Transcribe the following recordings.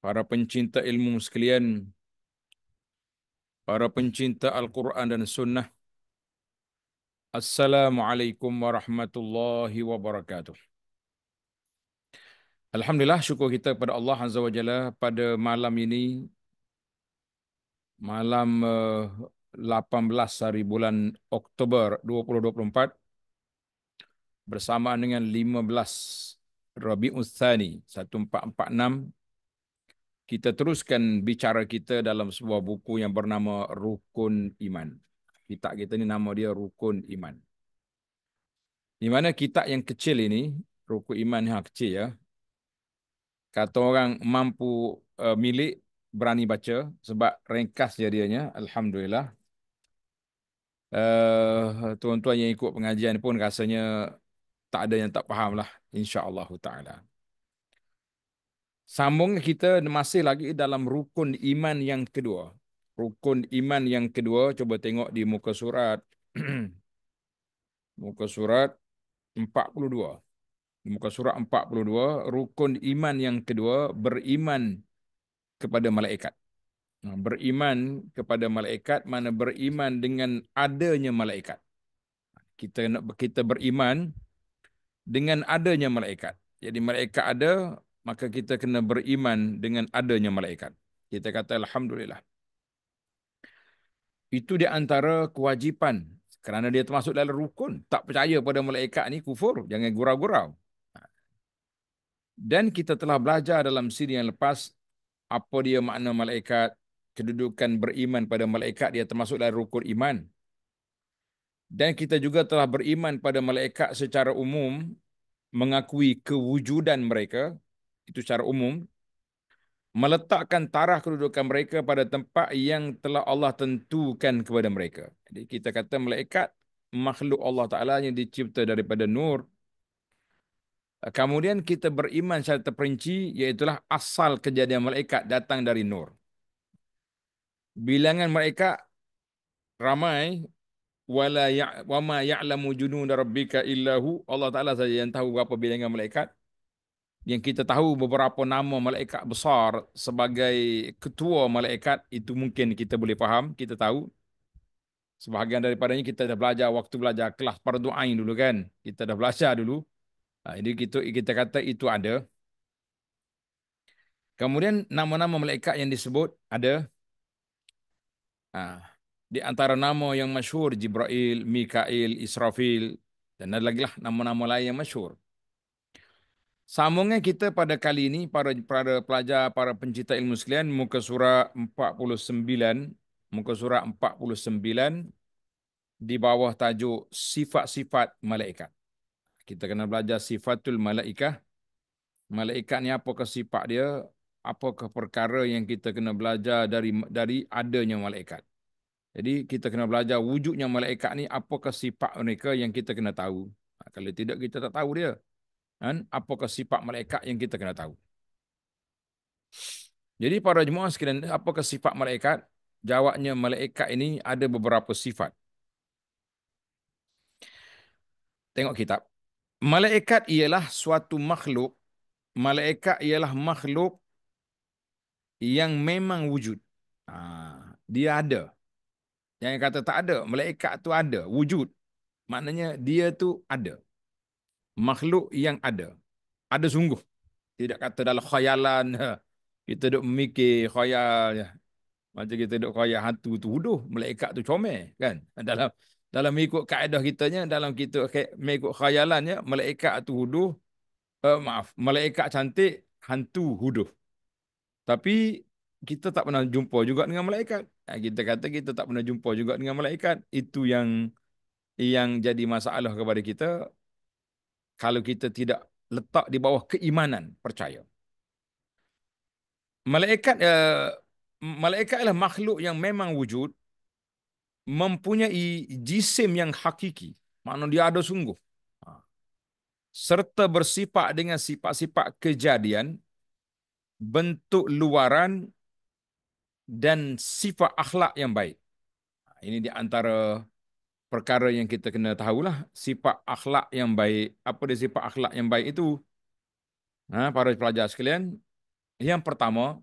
para pencinta ilmu sekalian, para pencinta Al-Quran dan Sunnah. Assalamualaikum warahmatullahi wabarakatuh. Alhamdulillah syukur kita kepada Allah Azza wa Jalla pada malam ini, malam 18 eh, hari bulan Oktober 2024, bersamaan dengan 15 Rabi Uthani 1446 kita teruskan bicara kita dalam sebuah buku yang bernama Rukun Iman. Kitab kita ni nama dia Rukun Iman. Di mana kitab yang kecil ini, Rukun Iman yang kecil ya. Kata orang mampu uh, milik berani baca sebab ringkas dia dianya, alhamdulillah. Uh, tuan-tuan yang ikut pengajian pun rasanya tak ada yang tak lah. insya-Allah taala. Sambung kita masih lagi dalam rukun iman yang kedua. Rukun iman yang kedua, cuba tengok di muka surat. muka surat 42. Di muka surat 42, rukun iman yang kedua, beriman kepada malaikat. Beriman kepada malaikat, mana beriman dengan adanya malaikat. Kita nak kita beriman dengan adanya malaikat. Jadi malaikat ada, maka kita kena beriman dengan adanya malaikat. Kita kata Alhamdulillah. Itu di antara kewajipan. Kerana dia termasuk dalam rukun. Tak percaya pada malaikat ni kufur. Jangan gurau-gurau. Ha. Dan kita telah belajar dalam siri yang lepas. Apa dia makna malaikat. Kedudukan beriman pada malaikat. Dia termasuk dalam rukun iman. Dan kita juga telah beriman pada malaikat secara umum. Mengakui kewujudan mereka. Mereka itu secara umum meletakkan tarah kedudukan mereka pada tempat yang telah Allah tentukan kepada mereka. Jadi kita kata malaikat makhluk Allah Taala yang dicipta daripada nur. Kemudian kita beriman secara terperinci iaitu asal kejadian malaikat datang dari nur. Bilangan mereka ramai wala ya, wa ma ya'lamu junu rabbika illahu Allah Taala saja yang tahu berapa bilangan malaikat yang kita tahu beberapa nama malaikat besar sebagai ketua malaikat itu mungkin kita boleh faham, kita tahu. Sebahagian daripadanya kita dah belajar waktu belajar kelas perdoain dulu kan. Kita dah belajar dulu. Ha, jadi kita kita kata itu ada. Kemudian nama-nama malaikat yang disebut ada. Ha, di antara nama yang masyur, jibril Mikail, Israfil dan ada lagi lah nama-nama lain yang masyur. Sambungnya kita pada kali ini para para pelajar para pencipta ilmu sekalian muka surat 49 muka surat 49 di bawah tajuk sifat-sifat malaikat. Kita kena belajar sifatul malaikah. Malaikat ni apa ke sifat dia? Apa ke perkara yang kita kena belajar dari dari adanya malaikat? Jadi kita kena belajar wujudnya malaikat ni apa ke sifat mereka yang kita kena tahu. Ha, kalau tidak kita tak tahu dia. Dan apakah sifat malaikat yang kita kena tahu. Jadi para jemaah sekalian, apakah sifat malaikat? Jawabnya malaikat ini ada beberapa sifat. Tengok kitab. Malaikat ialah suatu makhluk. Malaikat ialah makhluk yang memang wujud. Ha, dia ada. Yang kata tak ada, malaikat tu ada, wujud. Maknanya dia tu ada makhluk yang ada. Ada sungguh. Tidak kata dalam khayalan. Ha. Kita duduk memikir khayal. Ya. Macam kita duduk khayal hantu tu huduh. Malaikat tu comel. Kan? Dalam dalam mengikut kaedah kitanya, dalam kita mengikut khayalannya, malaikat tu huduh. Uh, eh, maaf, malaikat cantik, hantu huduh. Tapi kita tak pernah jumpa juga dengan malaikat. Ha, kita kata kita tak pernah jumpa juga dengan malaikat. Itu yang yang jadi masalah kepada kita kalau kita tidak letak di bawah keimanan percaya malaikat uh, malaikat adalah makhluk yang memang wujud mempunyai jisim yang hakiki makna dia ada sungguh ha. serta bersifat dengan sifat-sifat kejadian bentuk luaran dan sifat akhlak yang baik ha, ini di antara perkara yang kita kena tahulah sifat akhlak yang baik apa dia sifat akhlak yang baik itu ha para pelajar sekalian yang pertama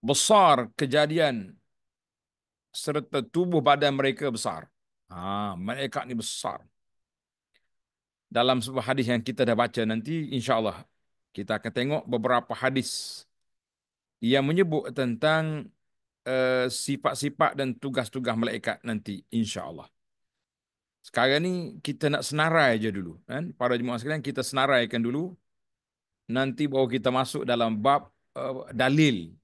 besar kejadian serta tubuh badan mereka besar ha mereka ni besar dalam sebuah hadis yang kita dah baca nanti insyaallah kita akan tengok beberapa hadis yang menyebut tentang Eh, sifat-sifat uh, dan tugas-tugas malaikat nanti insya-Allah. Sekarang ni kita nak senarai aja dulu kan. Para jemaah sekalian kita senaraikan dulu nanti baru kita masuk dalam bab uh, dalil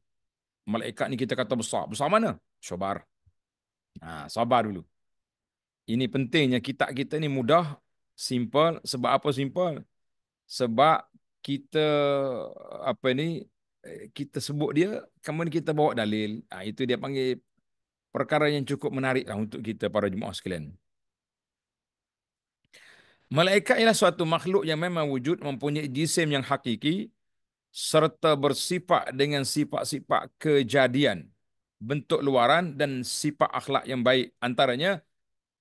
malaikat ni kita kata besar. Besar mana? Sabar. Ha, sabar dulu. Ini pentingnya kitab kita ni mudah, simple. Sebab apa simple? Sebab kita apa ni Eh, kita sebut dia, kemudian kita bawa dalil, ha, itu dia panggil perkara yang cukup menarik lah untuk kita para jemaah sekalian. Malaikat ialah suatu makhluk yang memang wujud, mempunyai jisim yang hakiki, serta bersifat dengan sifat-sifat kejadian, bentuk luaran dan sifat akhlak yang baik. Antaranya,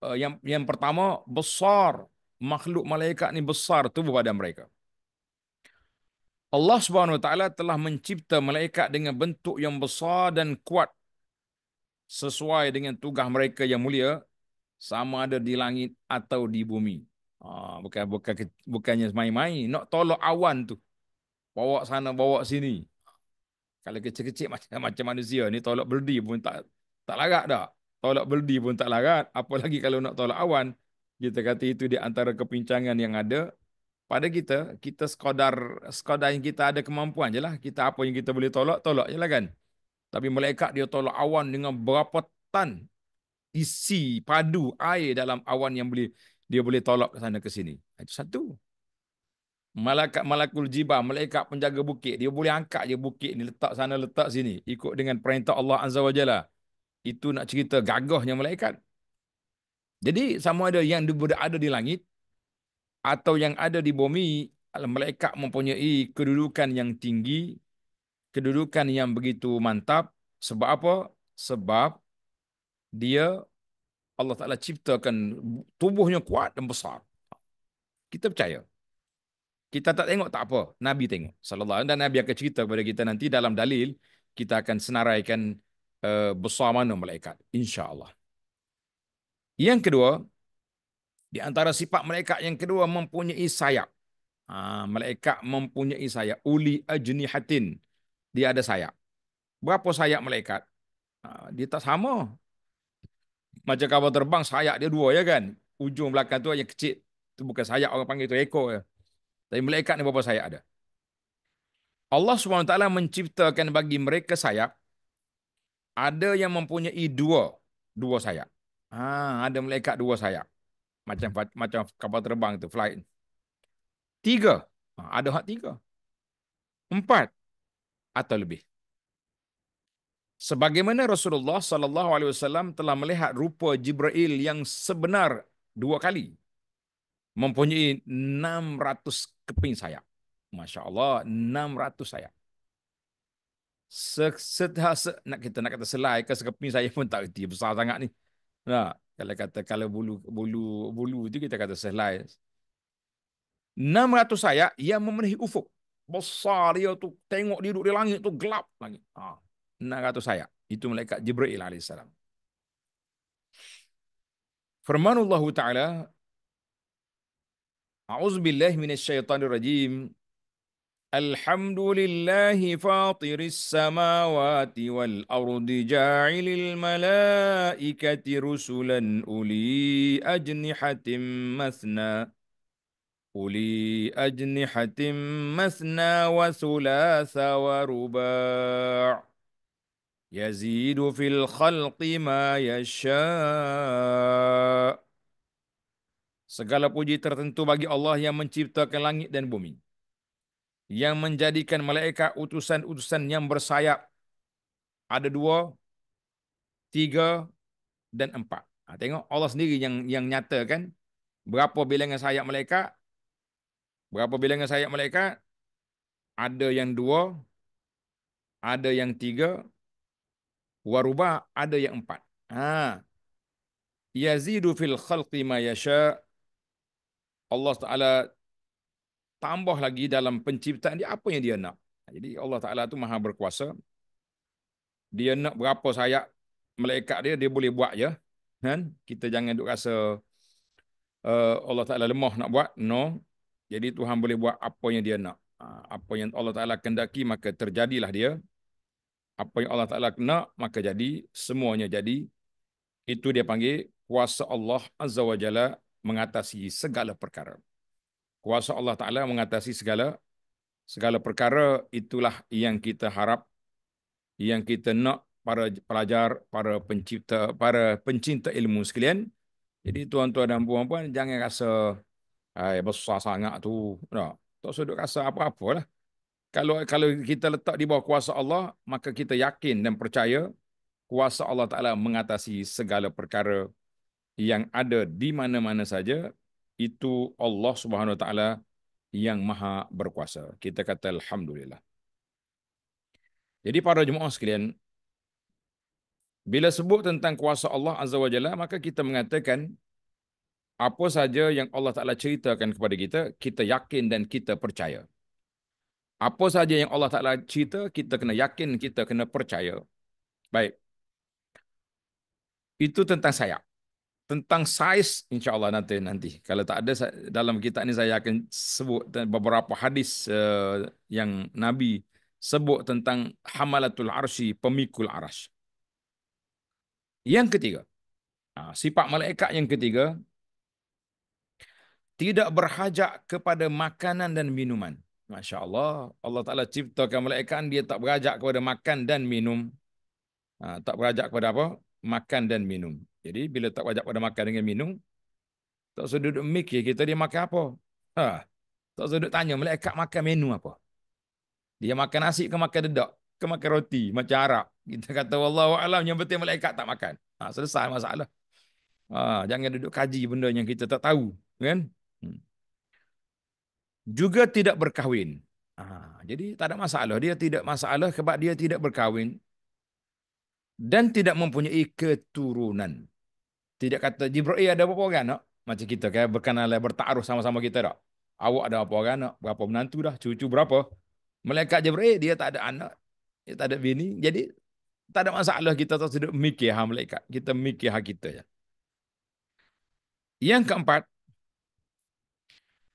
eh, yang yang pertama, besar. Makhluk malaikat ni besar tubuh badan mereka. Allah Subhanahu Wa Taala telah mencipta malaikat dengan bentuk yang besar dan kuat sesuai dengan tugas mereka yang mulia sama ada di langit atau di bumi. Ha, bukan bukan bukannya main-main nak tolak awan tu. Bawa sana bawa sini. Kalau kecil-kecil macam macam manusia ni tolak berdi pun tak tak larat dah. Tolak berdi pun tak larat, apalagi kalau nak tolak awan. Kita kata itu di antara kepincangan yang ada pada kita, kita sekadar sekadar yang kita ada kemampuan je lah. Kita apa yang kita boleh tolak, tolak je lah kan. Tapi malaikat dia tolak awan dengan berapa tan isi padu air dalam awan yang boleh dia boleh tolak ke sana ke sini. Ha, itu satu. Malaikat Malakul Jibah, malaikat penjaga bukit. Dia boleh angkat je bukit ni, letak sana, letak sini. Ikut dengan perintah Allah Azza wa Jalla. Itu nak cerita gagahnya malaikat. Jadi sama ada yang ada di langit atau yang ada di bumi, malaikat mempunyai kedudukan yang tinggi, kedudukan yang begitu mantap. Sebab apa? Sebab dia Allah Ta'ala ciptakan tubuhnya kuat dan besar. Kita percaya. Kita tak tengok tak apa. Nabi tengok. Sallallahu Dan Nabi akan cerita kepada kita nanti dalam dalil. Kita akan senaraikan uh, besar mana malaikat. InsyaAllah. Yang kedua, di antara sifat malaikat yang kedua mempunyai sayap. Ha, malaikat mempunyai sayap. Uli ajnihatin. Dia ada sayap. Berapa sayap malaikat? Ha, dia tak sama. Macam kapal terbang, sayap dia dua ya kan? Ujung belakang tu yang kecil. Itu bukan sayap orang panggil itu ekor. Ya. Tapi malaikat ni berapa sayap ada? Allah SWT menciptakan bagi mereka sayap. Ada yang mempunyai dua. Dua sayap. Ha, ada malaikat dua sayap macam macam kapal terbang tu flight. Tiga. Ha, ada hak tiga. Empat atau lebih. Sebagaimana Rasulullah sallallahu alaihi wasallam telah melihat rupa Jibril yang sebenar dua kali mempunyai 600 keping sayap. Masya-Allah 600 sayap. Se, se, se, nak kita nak kata selai ke sekeping sayap pun tak reti besar sangat ni. Nah, kalau kata kalau bulu bulu bulu itu kita kata sehelai 600 ayat yang memenuhi ufuk besar dia tu tengok dia duduk di langit tu gelap lagi ha 600 ayat itu malaikat jibril alaihissalam firman Allah taala A'udzu billahi minasyaitonir rajim الحمد لله فاطر السماوات والأرض جاعل الملائكة رسلا أولي أجنحة مثنى أولي أجنحة مثنى وثلاث ورباع يزيد في الخلق ما يشاء Segala puji tertentu bagi Allah yang menciptakan langit dan bumi. yang menjadikan malaikat utusan-utusan yang bersayap. Ada dua, tiga dan empat. Ha, tengok Allah sendiri yang yang nyatakan berapa bilangan sayap malaikat. Berapa bilangan sayap malaikat. Ada yang dua, ada yang tiga, waruba ada yang empat. Ha. Yazidu fil khalqi ma yasha. Allah Ta'ala tambah lagi dalam penciptaan dia apa yang dia nak. Jadi Allah Taala tu maha berkuasa. Dia nak berapa sayap malaikat dia dia boleh buat je. Kan? Kita jangan duk rasa uh, Allah Taala lemah nak buat. No. Jadi Tuhan boleh buat apa yang dia nak. Ha, apa yang Allah Taala kendaki maka terjadilah dia. Apa yang Allah Taala nak maka jadi, semuanya jadi. Itu dia panggil kuasa Allah Azza wa Jalla mengatasi segala perkara kuasa Allah Ta'ala mengatasi segala segala perkara itulah yang kita harap, yang kita nak para pelajar, para pencipta, para pencinta ilmu sekalian. Jadi tuan-tuan dan puan-puan jangan rasa ai besar sangat tu. Tak, tak sudut rasa apa-apalah. Kalau kalau kita letak di bawah kuasa Allah, maka kita yakin dan percaya kuasa Allah Taala mengatasi segala perkara yang ada di mana-mana saja itu Allah Subhanahu Wa Taala yang maha berkuasa. Kita kata Alhamdulillah. Jadi para jemaah sekalian, bila sebut tentang kuasa Allah Azza wa Jalla, maka kita mengatakan, apa saja yang Allah Ta'ala ceritakan kepada kita, kita yakin dan kita percaya. Apa saja yang Allah Ta'ala cerita, kita kena yakin, kita kena percaya. Baik. Itu tentang sayap tentang saiz insyaallah nanti nanti kalau tak ada dalam kitab ini saya akan sebut beberapa hadis eh, yang nabi sebut tentang hamalatul arsy pemikul arasy yang ketiga ha, sifat malaikat yang ketiga tidak berhajat kepada makanan dan minuman masyaallah Allah taala ciptakan malaikat dia tak berhajat kepada makan dan minum ha, tak berhajat kepada apa makan dan minum jadi bila tak wajak pada makan dengan minum, tak usah duduk mikir kita dia makan apa. Ha. Tak usah duduk tanya malaikat makan menu apa. Dia makan nasi ke makan dedak ke makan roti macam Arab. Kita kata Allah Allah yang betul penting malaikat tak makan. Ha, selesai masalah. Ha, jangan duduk kaji benda yang kita tak tahu, kan? Hmm. Juga tidak berkahwin. Ha, jadi tak ada masalah. Dia tidak masalah sebab dia tidak berkahwin. Dan tidak mempunyai keturunan tidak kata Jibril eh, ada apa orang nak? Macam kita kan berkenalan eh, bertaruh sama-sama kita tak? Awak ada apa orang nak? Berapa menantu dah? Cucu berapa? Malaikat Jibril eh, dia tak ada anak. Dia tak ada bini. Jadi tak ada masalah kita tak sedap mikir hal malaikat. Kita mikir hal kita ya. Yang keempat.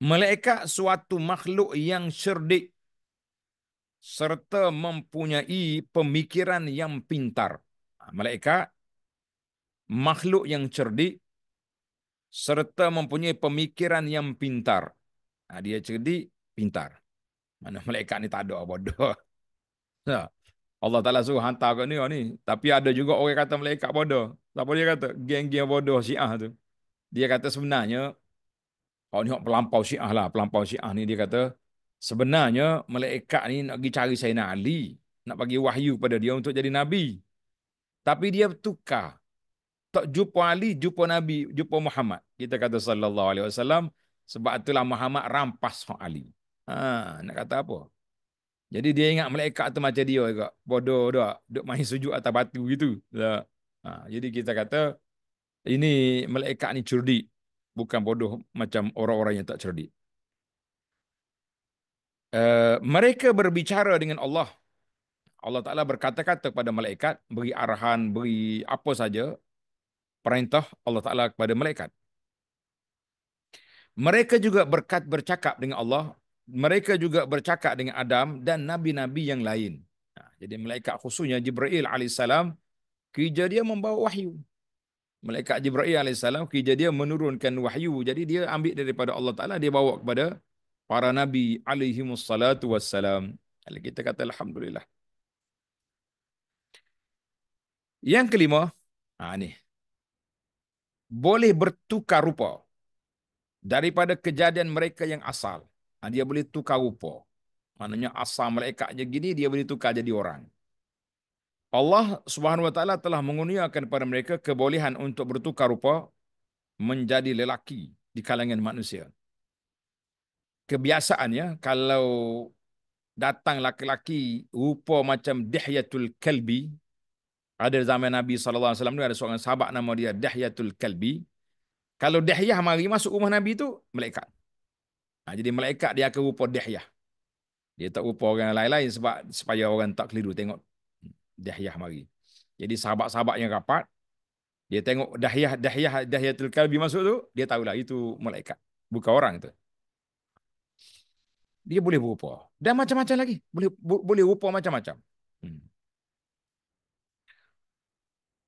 Malaikat suatu makhluk yang cerdik serta mempunyai pemikiran yang pintar. Ha, malaikat makhluk yang cerdik serta mempunyai pemikiran yang pintar. Ha, dia cerdik, pintar. Mana malaikat ni tak ada bodoh. Ha. Allah Ta'ala suruh hantar kat ni, ni. Tapi ada juga orang kata malaikat bodoh. Apa dia kata? Geng-geng bodoh syiah tu. Dia kata sebenarnya, kalau ni orang pelampau syiah lah, pelampau syiah ni dia kata, sebenarnya malaikat ni nak pergi cari Sayyidina Ali, nak bagi wahyu pada dia untuk jadi Nabi. Tapi dia bertukar jumpa Ali, jumpa Nabi, jumpa Muhammad. Kita kata sallallahu alaihi wasallam sebab itulah Muhammad rampas hak Ali. Ha, nak kata apa? Jadi dia ingat malaikat tu macam dia juga. Bodoh dak, duk main sujud atas batu gitu. Tak. Ha, jadi kita kata ini malaikat ni cerdik, bukan bodoh macam orang-orang yang tak cerdik. Uh, mereka berbicara dengan Allah. Allah Ta'ala berkata-kata kepada malaikat, beri arahan, beri apa saja, perintah Allah Ta'ala kepada malaikat. Mereka juga berkat bercakap dengan Allah. Mereka juga bercakap dengan Adam dan Nabi-Nabi yang lain. Ha, jadi malaikat khususnya Jibril AS, kerja dia membawa wahyu. Malaikat Jibril AS, kerja dia menurunkan wahyu. Jadi dia ambil daripada Allah Ta'ala, dia bawa kepada para Nabi alaihimussalatu wassalam. Kita kata Alhamdulillah. Yang kelima, ha, ni, boleh bertukar rupa daripada kejadian mereka yang asal. Ha, dia boleh tukar rupa. Maknanya asal mereka je gini, dia boleh tukar jadi orang. Allah subhanahu wa ta'ala telah menguniakan kepada mereka kebolehan untuk bertukar rupa menjadi lelaki di kalangan manusia. Kebiasaannya, kalau datang lelaki rupa macam dihyatul kalbi, ada zaman Nabi SAW ni ada seorang sahabat nama dia Dahyatul Kalbi. Kalau Dahyah mari masuk rumah Nabi tu, malaikat. Ha, jadi malaikat dia akan rupa Dahyah. Dia tak rupa orang lain-lain sebab supaya orang tak keliru tengok Dahyah mari. Jadi sahabat-sahabat yang rapat, dia tengok Dahyah, Dahyah, Dahyatul Kalbi masuk tu, dia tahulah itu malaikat. Bukan orang tu. Dia boleh berupa. Dan macam-macam lagi. Boleh boleh rupa macam-macam.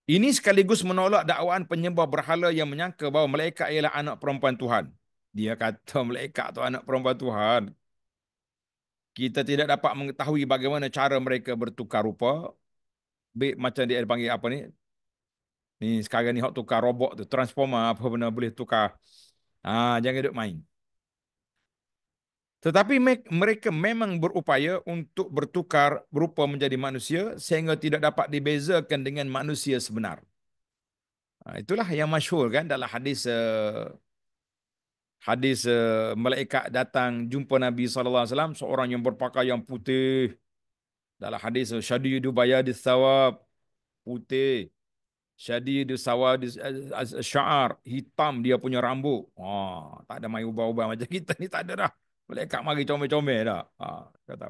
Ini sekaligus menolak dakwaan penyembah berhala yang menyangka bahawa malaikat ialah anak perempuan Tuhan. Dia kata malaikat itu anak perempuan Tuhan. Kita tidak dapat mengetahui bagaimana cara mereka bertukar rupa. Baik macam dia panggil apa ni? Ni sekarang ni hok tukar robot tu, transformer apa benda boleh tukar. ha, jangan duduk main. Tetapi mereka memang berupaya untuk bertukar rupa menjadi manusia sehingga tidak dapat dibezakan dengan manusia sebenar. Ha, itulah yang masyhur kan dalam hadis eh, hadis eh, malaikat datang jumpa Nabi sallallahu alaihi wasallam seorang yang berpakaian putih dalam hadis eh, syadidu bayadi thawab putih syadidu sawad syar hitam dia punya rambut ha oh, tak ada mai ubah-ubah macam kita ni tak ada dah Malaikat mari comel-comel dah. Ha, kata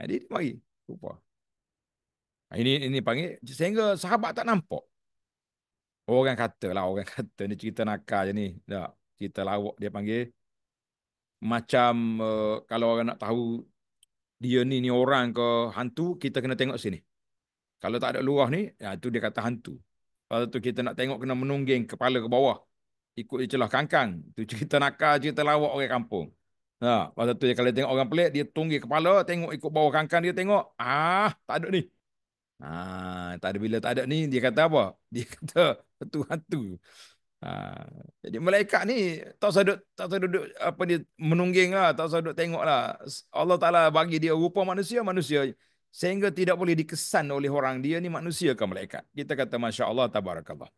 Jadi ha, dia mari. Rupa. Ha, ini ini panggil. Sehingga sahabat tak nampak. Orang kata lah. Orang kata. ni cerita nakal je ni. Tak. Cerita lawak dia panggil. Macam uh, kalau orang nak tahu dia ni ni orang ke hantu, kita kena tengok sini. Kalau tak ada luah ni, ya, itu dia kata hantu. Lepas tu kita nak tengok kena menungging kepala ke bawah. Ikut di celah kangkang. Itu cerita nakal, cerita lawak orang kampung. Ha, pada tu kalau tengok orang pelik, dia tunggi kepala, tengok ikut bawah kangkang dia tengok. Ah, tak ada ni. Ha, tak ada bila tak ada ni, dia kata apa? Dia kata satu hantu. Ha, jadi malaikat ni tak usah duduk, tak usah duduk apa dia menungging lah, tak usah duduk tengok lah. Allah Ta'ala bagi dia rupa manusia, manusia. Sehingga tidak boleh dikesan oleh orang dia ni manusia ke malaikat. Kita kata Masya Allah, Tabarakallah.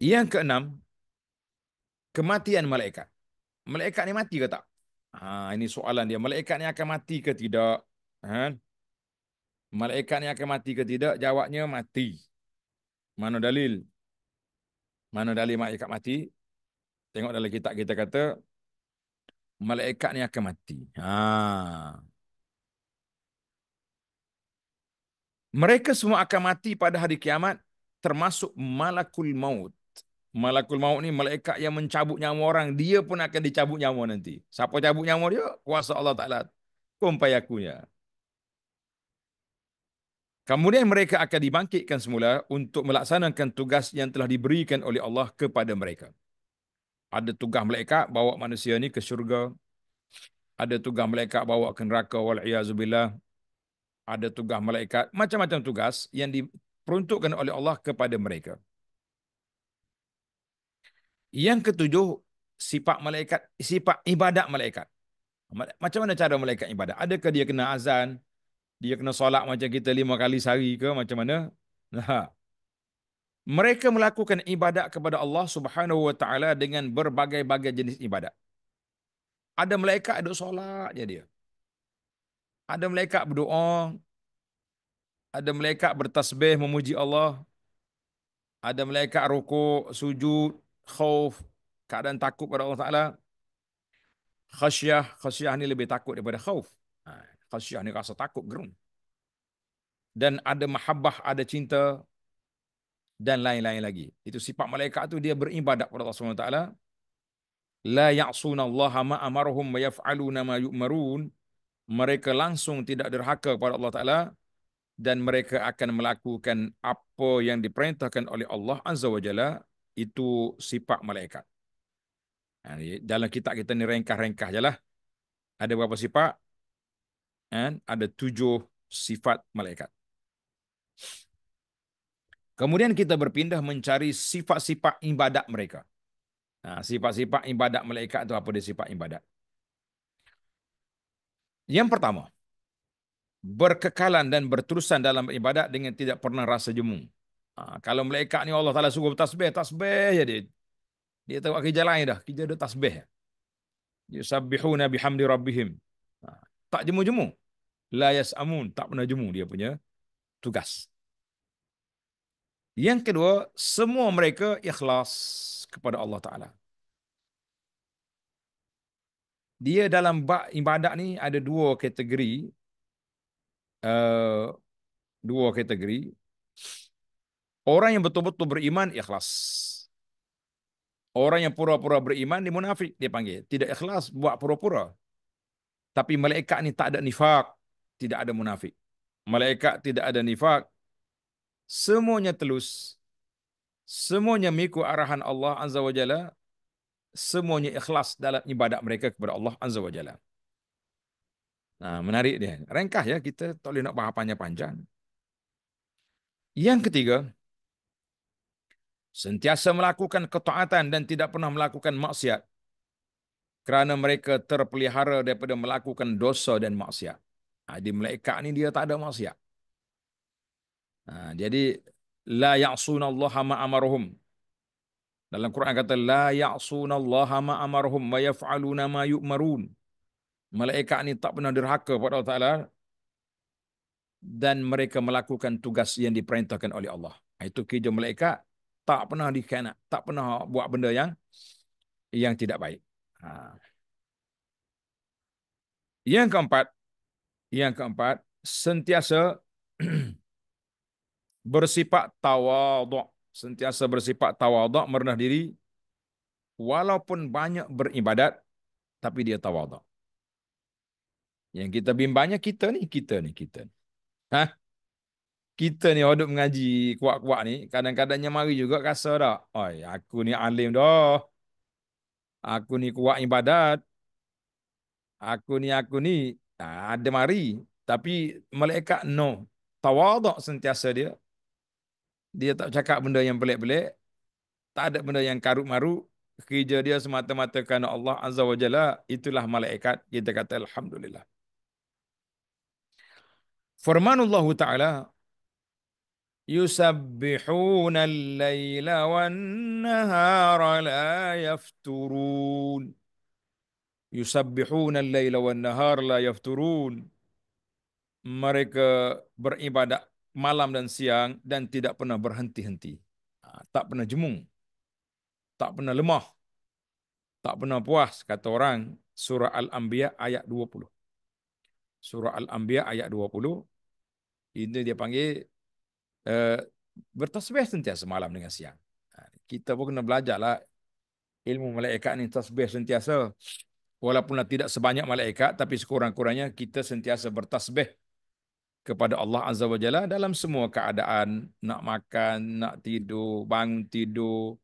Yang keenam, kematian malaikat malaikat ni mati ke tak? Ha, ini soalan dia. Malaikat ni akan mati ke tidak? Ha? Malaikat ni akan mati ke tidak? Jawabnya mati. Mana dalil? Mana dalil malaikat mati? Tengok dalam kitab kita kata, malaikat ni akan mati. Ha. Mereka semua akan mati pada hari kiamat, termasuk malakul maut. Malakul maut ni malaikat yang mencabut nyawa orang. Dia pun akan dicabut nyawa nanti. Siapa cabut nyawa dia? Kuasa Allah Ta'ala. Kumpai akunya. Kemudian mereka akan dibangkitkan semula untuk melaksanakan tugas yang telah diberikan oleh Allah kepada mereka. Ada tugas malaikat bawa manusia ni ke syurga. Ada tugas malaikat bawa ke neraka wal'iyazubillah. Ada tugas malaikat. Macam-macam tugas yang diperuntukkan oleh Allah kepada mereka. Mereka. Yang ketujuh sifat malaikat, sifat ibadat malaikat. Macam mana cara malaikat ibadat? Adakah dia kena azan? Dia kena solat macam kita lima kali sehari ke macam mana? Nah. Mereka melakukan ibadat kepada Allah Subhanahu wa taala dengan berbagai-bagai jenis ibadat. Ada malaikat duduk solat je dia. Ada malaikat berdoa. Ada malaikat bertasbih memuji Allah. Ada malaikat rukuk, sujud, khauf, keadaan takut kepada Allah Ta'ala, khasyah, khasyah ni lebih takut daripada khauf. Ha, khasyah ni rasa takut, gerung. Dan ada mahabbah, ada cinta, dan lain-lain lagi. Itu sifat malaikat tu dia beribadat kepada Allah Subhanahu taala. La ya'suna Allah ma amaruhum wa yaf'aluna ma yu'marun. Mereka langsung tidak derhaka kepada Allah taala dan mereka akan melakukan apa yang diperintahkan oleh Allah Azza wa Jalla itu sifat malaikat. Ha, dalam kitab kita ni rengkah-rengkah je lah. Ada berapa sifat? And ha, ada tujuh sifat malaikat. Kemudian kita berpindah mencari sifat-sifat ibadat mereka. Ha, sifat-sifat ibadat malaikat itu apa dia sifat ibadat? Yang pertama, berkekalan dan berterusan dalam ibadat dengan tidak pernah rasa jemung. Ha, kalau melekat ni Allah Taala suruh bertasbih, tasbih je dia. Dia tengok kerja lain dah, kerja dia tasbih. Yusabbihuna bihamdi rabbihim. Ha, tak jemu-jemu. La yasamun, tak pernah jemu dia punya tugas. Yang kedua, semua mereka ikhlas kepada Allah Taala. Dia dalam ibadat ni ada dua kategori. Uh, dua kategori Orang yang betul-betul beriman, ikhlas. Orang yang pura-pura beriman, dia munafik, dia panggil. Tidak ikhlas, buat pura-pura. Tapi malaikat ni tak ada nifak, tidak ada munafik. Malaikat tidak ada nifak. Semuanya telus. Semuanya mengikut arahan Allah Azza wa Jalla. Semuanya ikhlas dalam ibadat mereka kepada Allah Azza wa Jalla. Nah, menarik dia. Rengkah ya, kita tak boleh nak bahapannya panjang. Yang ketiga, sentiasa melakukan ketaatan dan tidak pernah melakukan maksiat kerana mereka terpelihara daripada melakukan dosa dan maksiat. Ha, di ni dia tak ada maksiat. Ha, jadi la ya'sunallaha ma amaruhum. Dalam Quran kata la ya'sunallaha ma amaruhum wa yaf'aluna ma yu'marun. Malaikat ni tak pernah derhaka kepada Allah Taala dan mereka melakukan tugas yang diperintahkan oleh Allah. Ha, itu kerja malaikat tak pernah dikhianat, tak pernah buat benda yang yang tidak baik. Ha. Yang keempat, yang keempat, sentiasa bersifat tawaduk, sentiasa bersifat tawaduk, merendah diri, walaupun banyak beribadat, tapi dia tawaduk. Yang kita bimbangnya kita ni, kita ni, kita ni. Hah? kita ni hodok mengaji kuat-kuat ni, kadang-kadangnya mari juga rasa tak, oi, aku ni alim dah. Aku ni kuat ibadat. Aku ni, aku ni, tak ha, ada mari. Tapi malaikat no. Tawaduk sentiasa dia. Dia tak cakap benda yang pelik-pelik. Tak ada benda yang karut maru. Kerja dia semata-mata kerana Allah Azza wa Jalla. Itulah malaikat. Kita kata Alhamdulillah. Firmanullah Ta'ala. Ta'ala al-laila wa an-nahar la yafturun. والنهار al يفترون wa an والنهار la yafturun. mereka beribadat malam dan siang dan tidak pernah berhenti-henti ha, tak pernah jemung. tak pernah lemah tak pernah puas kata orang surah al-anbiya ayat 20 surah al-anbiya ayat 20 ini dia panggil Eh, bertasbih sentiasa malam dengan siang. Ha, kita pun kena belajarlah ilmu malaikat ni tasbih sentiasa. Walaupun lah tidak sebanyak malaikat, tapi sekurang-kurangnya kita sentiasa bertasbih kepada Allah Azza wa Jalla dalam semua keadaan. Nak makan, nak tidur, bangun tidur,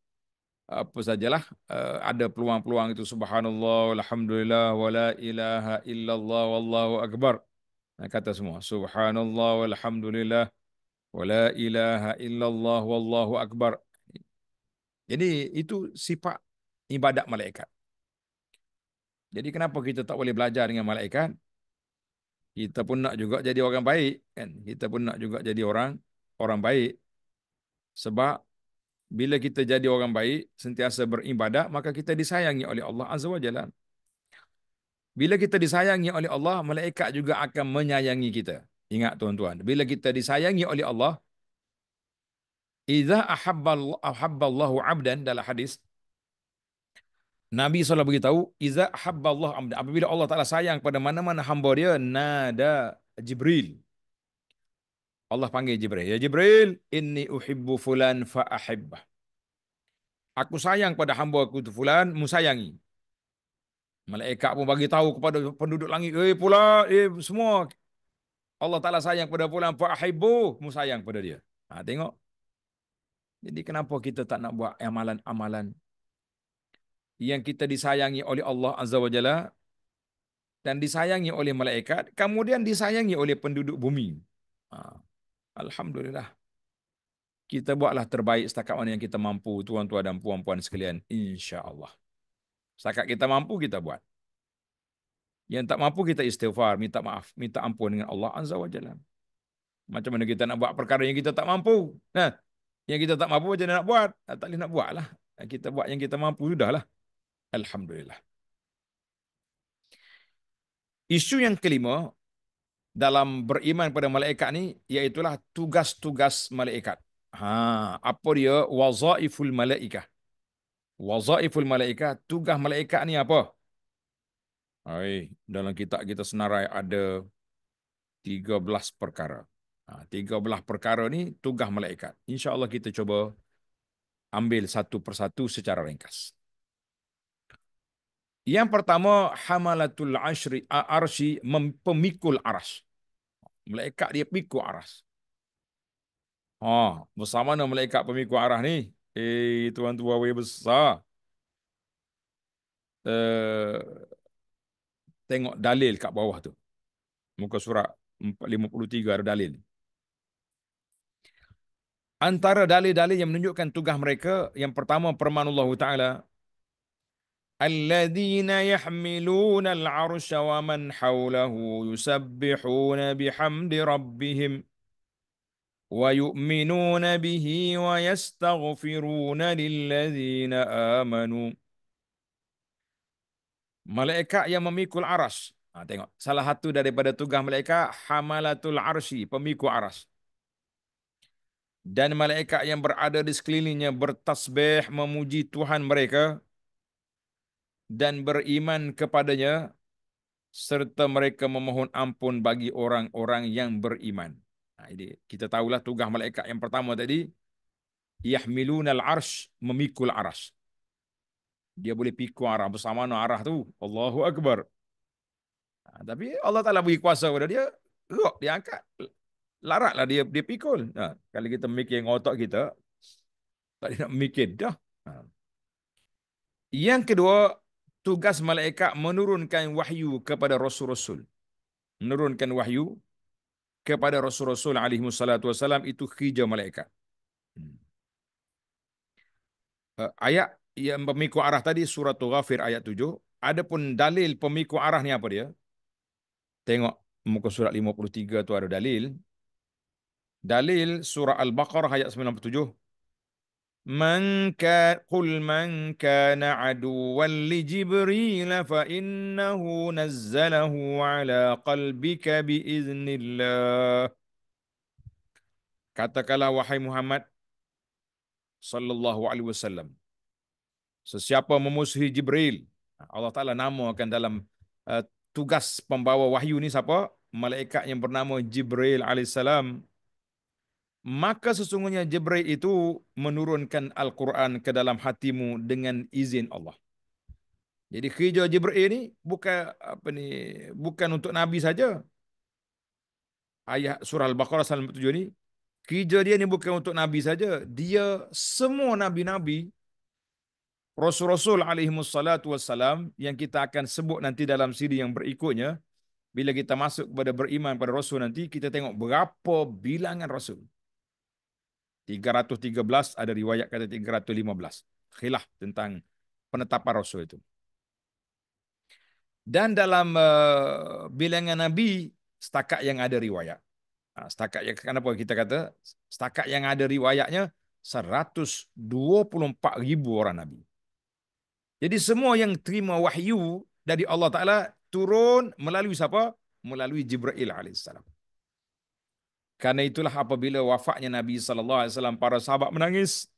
apa sajalah. Eh, ada peluang-peluang itu, subhanallah, alhamdulillah, wa ilaha illallah, wallahu akbar. Kata semua, subhanallah, alhamdulillah, Wala ilaha illallah wallahu akbar. Jadi itu sifat ibadat malaikat. Jadi kenapa kita tak boleh belajar dengan malaikat? Kita pun nak juga jadi orang baik kan? Kita pun nak juga jadi orang orang baik. Sebab bila kita jadi orang baik, sentiasa beribadat, maka kita disayangi oleh Allah Azza wa Jalla. Bila kita disayangi oleh Allah, malaikat juga akan menyayangi kita. Ingat tuan-tuan, bila kita disayangi oleh Allah, izah idah Allahu abdan dalam hadis, Nabi SAW beritahu, izah idah ahabballahu abdan, apabila Allah Ta'ala sayang pada mana-mana hamba dia, nada Jibril. Allah panggil Jibril. Ya Jibril, inni uhibbu fulan fa fa'ahibbah. Aku sayang pada hamba aku tu fulan, mu sayangi. Malaikat pun bagi tahu kepada penduduk langit, eh pula, eh semua Allah Ta'ala sayang kepada pulang Fa'ahibu. Mu sayang kepada dia. Ha, tengok. Jadi kenapa kita tak nak buat amalan-amalan. Yang kita disayangi oleh Allah Azza wa Jalla. Dan disayangi oleh malaikat. Kemudian disayangi oleh penduduk bumi. Ha. Alhamdulillah. Kita buatlah terbaik setakat mana yang kita mampu. Tuan-tuan dan puan-puan sekalian. InsyaAllah. Setakat kita mampu, kita buat. Yang tak mampu kita istighfar, minta maaf, minta ampun dengan Allah Azza wa Jalla. Macam mana kita nak buat perkara yang kita tak mampu? Nah, ha? yang kita tak mampu macam mana nak buat? Nah, ha, tak boleh nak buat lah. Ha, kita buat yang kita mampu sudahlah. Alhamdulillah. Isu yang kelima dalam beriman pada malaikat ni ialah tugas-tugas malaikat. Ha, apa dia? Wazaiful malaikat. Wazaiful malaikat. tugas malaikat ni apa? Hai, dalam kitab kita senarai ada 13 perkara. Ha, 13 perkara ni tugas malaikat. Allah kita cuba ambil satu persatu secara ringkas. Yang pertama, hamalatul ashri, arsi pemikul aras. Malaikat dia pikul aras. Ha, bersama mana malaikat pemikul aras ni? Eh, tuan-tuan, besar. Eh, uh, tengok dalil kat bawah tu. Muka surat 53 ada dalil. Antara dalil-dalil yang menunjukkan tugas mereka, yang pertama permohonan Allah Ta'ala, Alladzina yahmiluna al-arsha wa man hawlahu yusabbihuna bihamdi rabbihim wa yu'minuna bihi wa yastaghfiruna lilladzina amanu Malaikat yang memikul aras. Ha, tengok. Salah satu daripada tugas malaikat, hamalatul arsi, pemikul aras. Dan malaikat yang berada di sekelilingnya bertasbih memuji Tuhan mereka dan beriman kepadanya serta mereka memohon ampun bagi orang-orang yang beriman. Ha, jadi kita tahulah tugas malaikat yang pertama tadi, yahmilunal arsh, memikul arsh dia boleh pikul arah bersama mana arah tu. Allahu Akbar. Ha, tapi Allah Ta'ala beri kuasa kepada dia. Rok dia angkat. Laratlah dia dia pikul. Ha, kalau kita mikir dengan otak kita. Tak nak mikir dah. Ha. Yang kedua. Tugas malaikat menurunkan wahyu kepada Rasul-Rasul. Menurunkan wahyu kepada Rasul-Rasul alaihi salatu wasalam itu hijau malaikat. Hmm. Eh, ayat yang pemiku arah tadi surah Ghafir ayat 7. Adapun dalil pemiku arah ni apa dia? Tengok muka surat 53 tu ada dalil. Dalil surah Al-Baqarah ayat 97. Man ka, qul man kana aduwan li Jibril fa innahu nazzalahu ala qalbika bi iznillah. Katakanlah wahai Muhammad sallallahu alaihi wasallam sesiapa memusuhi Jibril Allah Taala namakan dalam uh, tugas pembawa wahyu ni siapa malaikat yang bernama Jibril alaihissalam maka sesungguhnya Jibril itu menurunkan Al-Quran ke dalam hatimu dengan izin Allah jadi kerja Jibril ni bukan apa ni bukan untuk nabi saja ayat surah al-baqarah ayat 7 ni kerja dia ni bukan untuk nabi saja dia semua nabi-nabi Rasul-Rasul alaihimussalatu wassalam yang kita akan sebut nanti dalam siri yang berikutnya, bila kita masuk kepada beriman pada Rasul nanti, kita tengok berapa bilangan Rasul. 313 ada riwayat kata 315. Khilaf tentang penetapan Rasul itu. Dan dalam uh, bilangan Nabi, setakat yang ada riwayat. Ha, setakat yang, kenapa kita kata? Setakat yang ada riwayatnya, 124 ribu orang Nabi. Jadi semua yang terima wahyu dari Allah Ta'ala turun melalui siapa? Melalui Jibril AS. Karena itulah apabila wafatnya Nabi SAW, para sahabat menangis.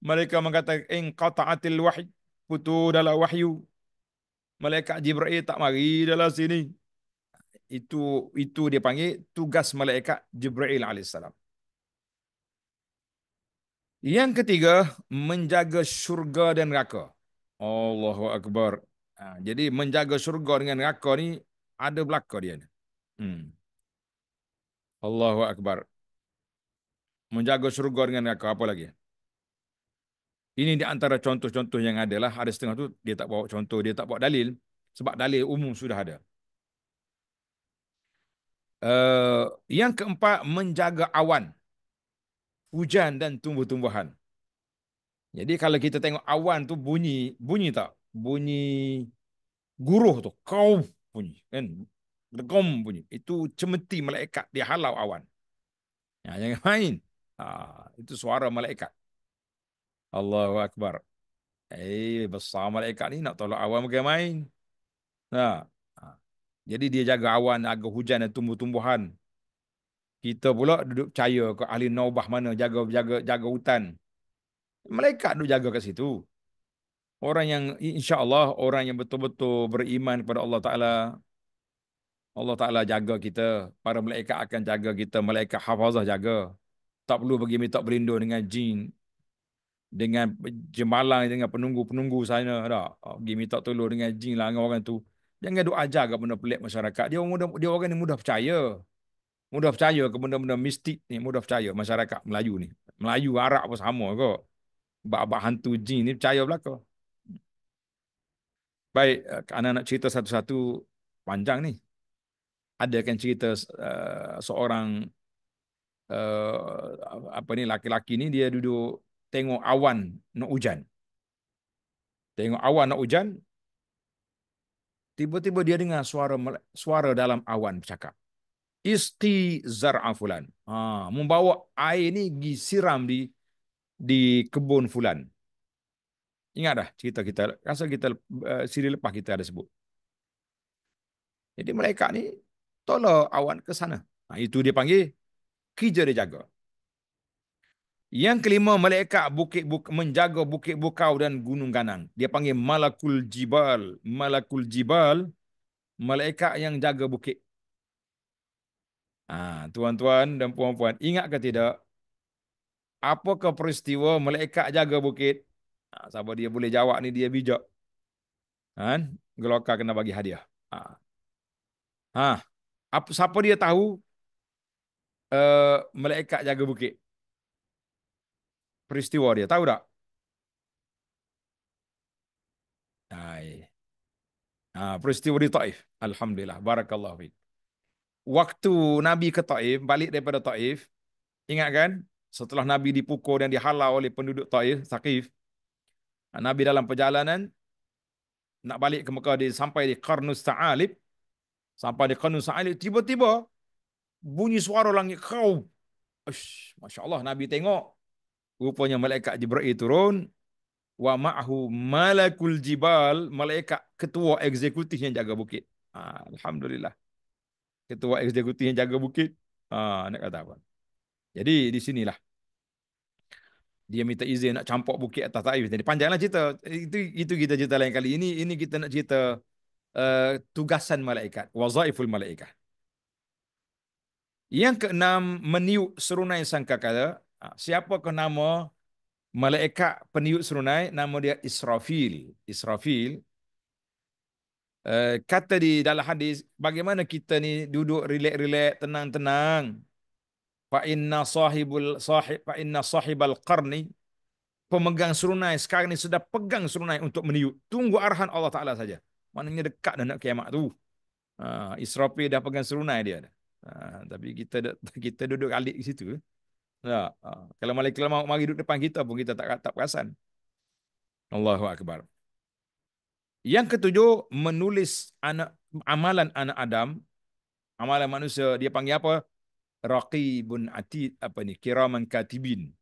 Mereka mengatakan, In qata'atil wahyu, putu dalam wahyu. Malaikat Jibril tak mari dalam sini. Itu itu dia panggil tugas malaikat Jibril alaihissalam. Yang ketiga, menjaga syurga dan neraka. Allahu Akbar. Ha, jadi menjaga syurga dengan neraka ni ada belaka dia. Hmm. Allahu Akbar. Menjaga syurga dengan neraka apa lagi? Ini di antara contoh-contoh yang ada lah. Ada setengah tu dia tak bawa contoh, dia tak bawa dalil. Sebab dalil umum sudah ada. Uh, yang keempat, menjaga awan hujan dan tumbuh-tumbuhan. Jadi kalau kita tengok awan tu bunyi, bunyi tak? Bunyi guruh tu, kau bunyi kan? Degom bunyi. Itu cemeti malaikat dia halau awan. Ya, jangan main. Ha, itu suara malaikat. Allahu akbar. Eh, besar malaikat ni nak tolong awan bagi main. Ha, ha. Jadi dia jaga awan, jaga hujan dan tumbuh-tumbuhan. Kita pula duduk percaya ke ahli naubah mana jaga jaga jaga hutan. Malaikat duduk jaga kat situ. Orang yang insya-Allah orang yang betul-betul beriman kepada Allah Taala Allah Taala jaga kita, para malaikat akan jaga kita, malaikat hafazah jaga. Tak perlu pergi minta berlindung dengan jin dengan jemalang dengan penunggu-penunggu sana dah. Pergi minta tolong dengan jin lah dengan orang tu. Jangan duk ajar ke benda pelik masyarakat. Dia mudah, dia orang ni mudah percaya mudah percaya ke benda-benda mistik ni mudah percaya masyarakat Melayu ni Melayu Arab pun sama ke bab-bab hantu jin ni percaya belaka baik eh, anak nak cerita satu-satu panjang ni ada kan cerita uh, seorang uh, apa ni laki-laki ni dia duduk tengok awan nak hujan tengok awan nak hujan tiba-tiba dia dengar suara suara dalam awan bercakap isti zar'a fulan. Ha, membawa air ni pergi siram di di kebun fulan. Ingat dah cerita kita, rasa kita uh, siri lepas kita ada sebut. Jadi malaikat ni tolong awan ke sana. Ha, itu dia panggil kerja dia jaga. Yang kelima malaikat bukit buk, menjaga bukit bukau dan gunung ganang. Dia panggil malakul jibal. Malakul jibal malaikat yang jaga bukit Ha, tuan-tuan dan puan-puan, ingat ke tidak? Apakah peristiwa melekat jaga bukit? Ha, sebab dia boleh jawab ni, dia bijak. Ha, kan? Gelokar kena bagi hadiah. Ha. Ha. Apa, siapa dia tahu uh, malaikat jaga bukit? Peristiwa dia, tahu tak? Hai. Ha, peristiwa di Taif. Alhamdulillah. Barakallahu fiqh waktu Nabi ke Taif, balik daripada Taif, ingat kan? Setelah Nabi dipukul dan dihalau oleh penduduk Taif, Saqif, Nabi dalam perjalanan nak balik ke Mekah dia sampai di Qarnus Sa'alib. Sampai di Qarnus Sa'alib tiba-tiba bunyi suara langit kau. Ush, Masya Allah Nabi tengok. Rupanya malaikat Jibril turun. Wa ma'ahu malakul jibal. Malaikat ketua eksekutif yang jaga bukit. Ah, Alhamdulillah ketua eksekutif yang jaga bukit. Ah, nak kata apa? Jadi di sinilah dia minta izin nak campak bukit atas Taif. Jadi panjanglah cerita. Itu itu kita cerita lain kali. Ini ini kita nak cerita uh, tugasan malaikat, wazaiful malaikat. Yang keenam meniup serunai sangkakala. Ha, siapa ke nama malaikat peniup serunai? Nama dia Israfil. Israfil Eh, kata di dalam hadis bagaimana kita ni duduk relax-relax tenang-tenang fa inna sahibul sahib fa inna sahibal qarni pemegang serunai sekarang ni sudah pegang serunai untuk meniup tunggu arahan Allah taala saja maknanya dekat dah nak kiamat tu ha israfil dah pegang serunai dia dah ha, tapi kita kita duduk alik di situ ya ha, kalau malaikat maut mari duduk depan kita pun kita tak tak perasan Allahu akbar yang ketujuh, menulis anak, amalan anak Adam. Amalan manusia, dia panggil apa? Raqibun atid, apa ni? Kiraman katibin.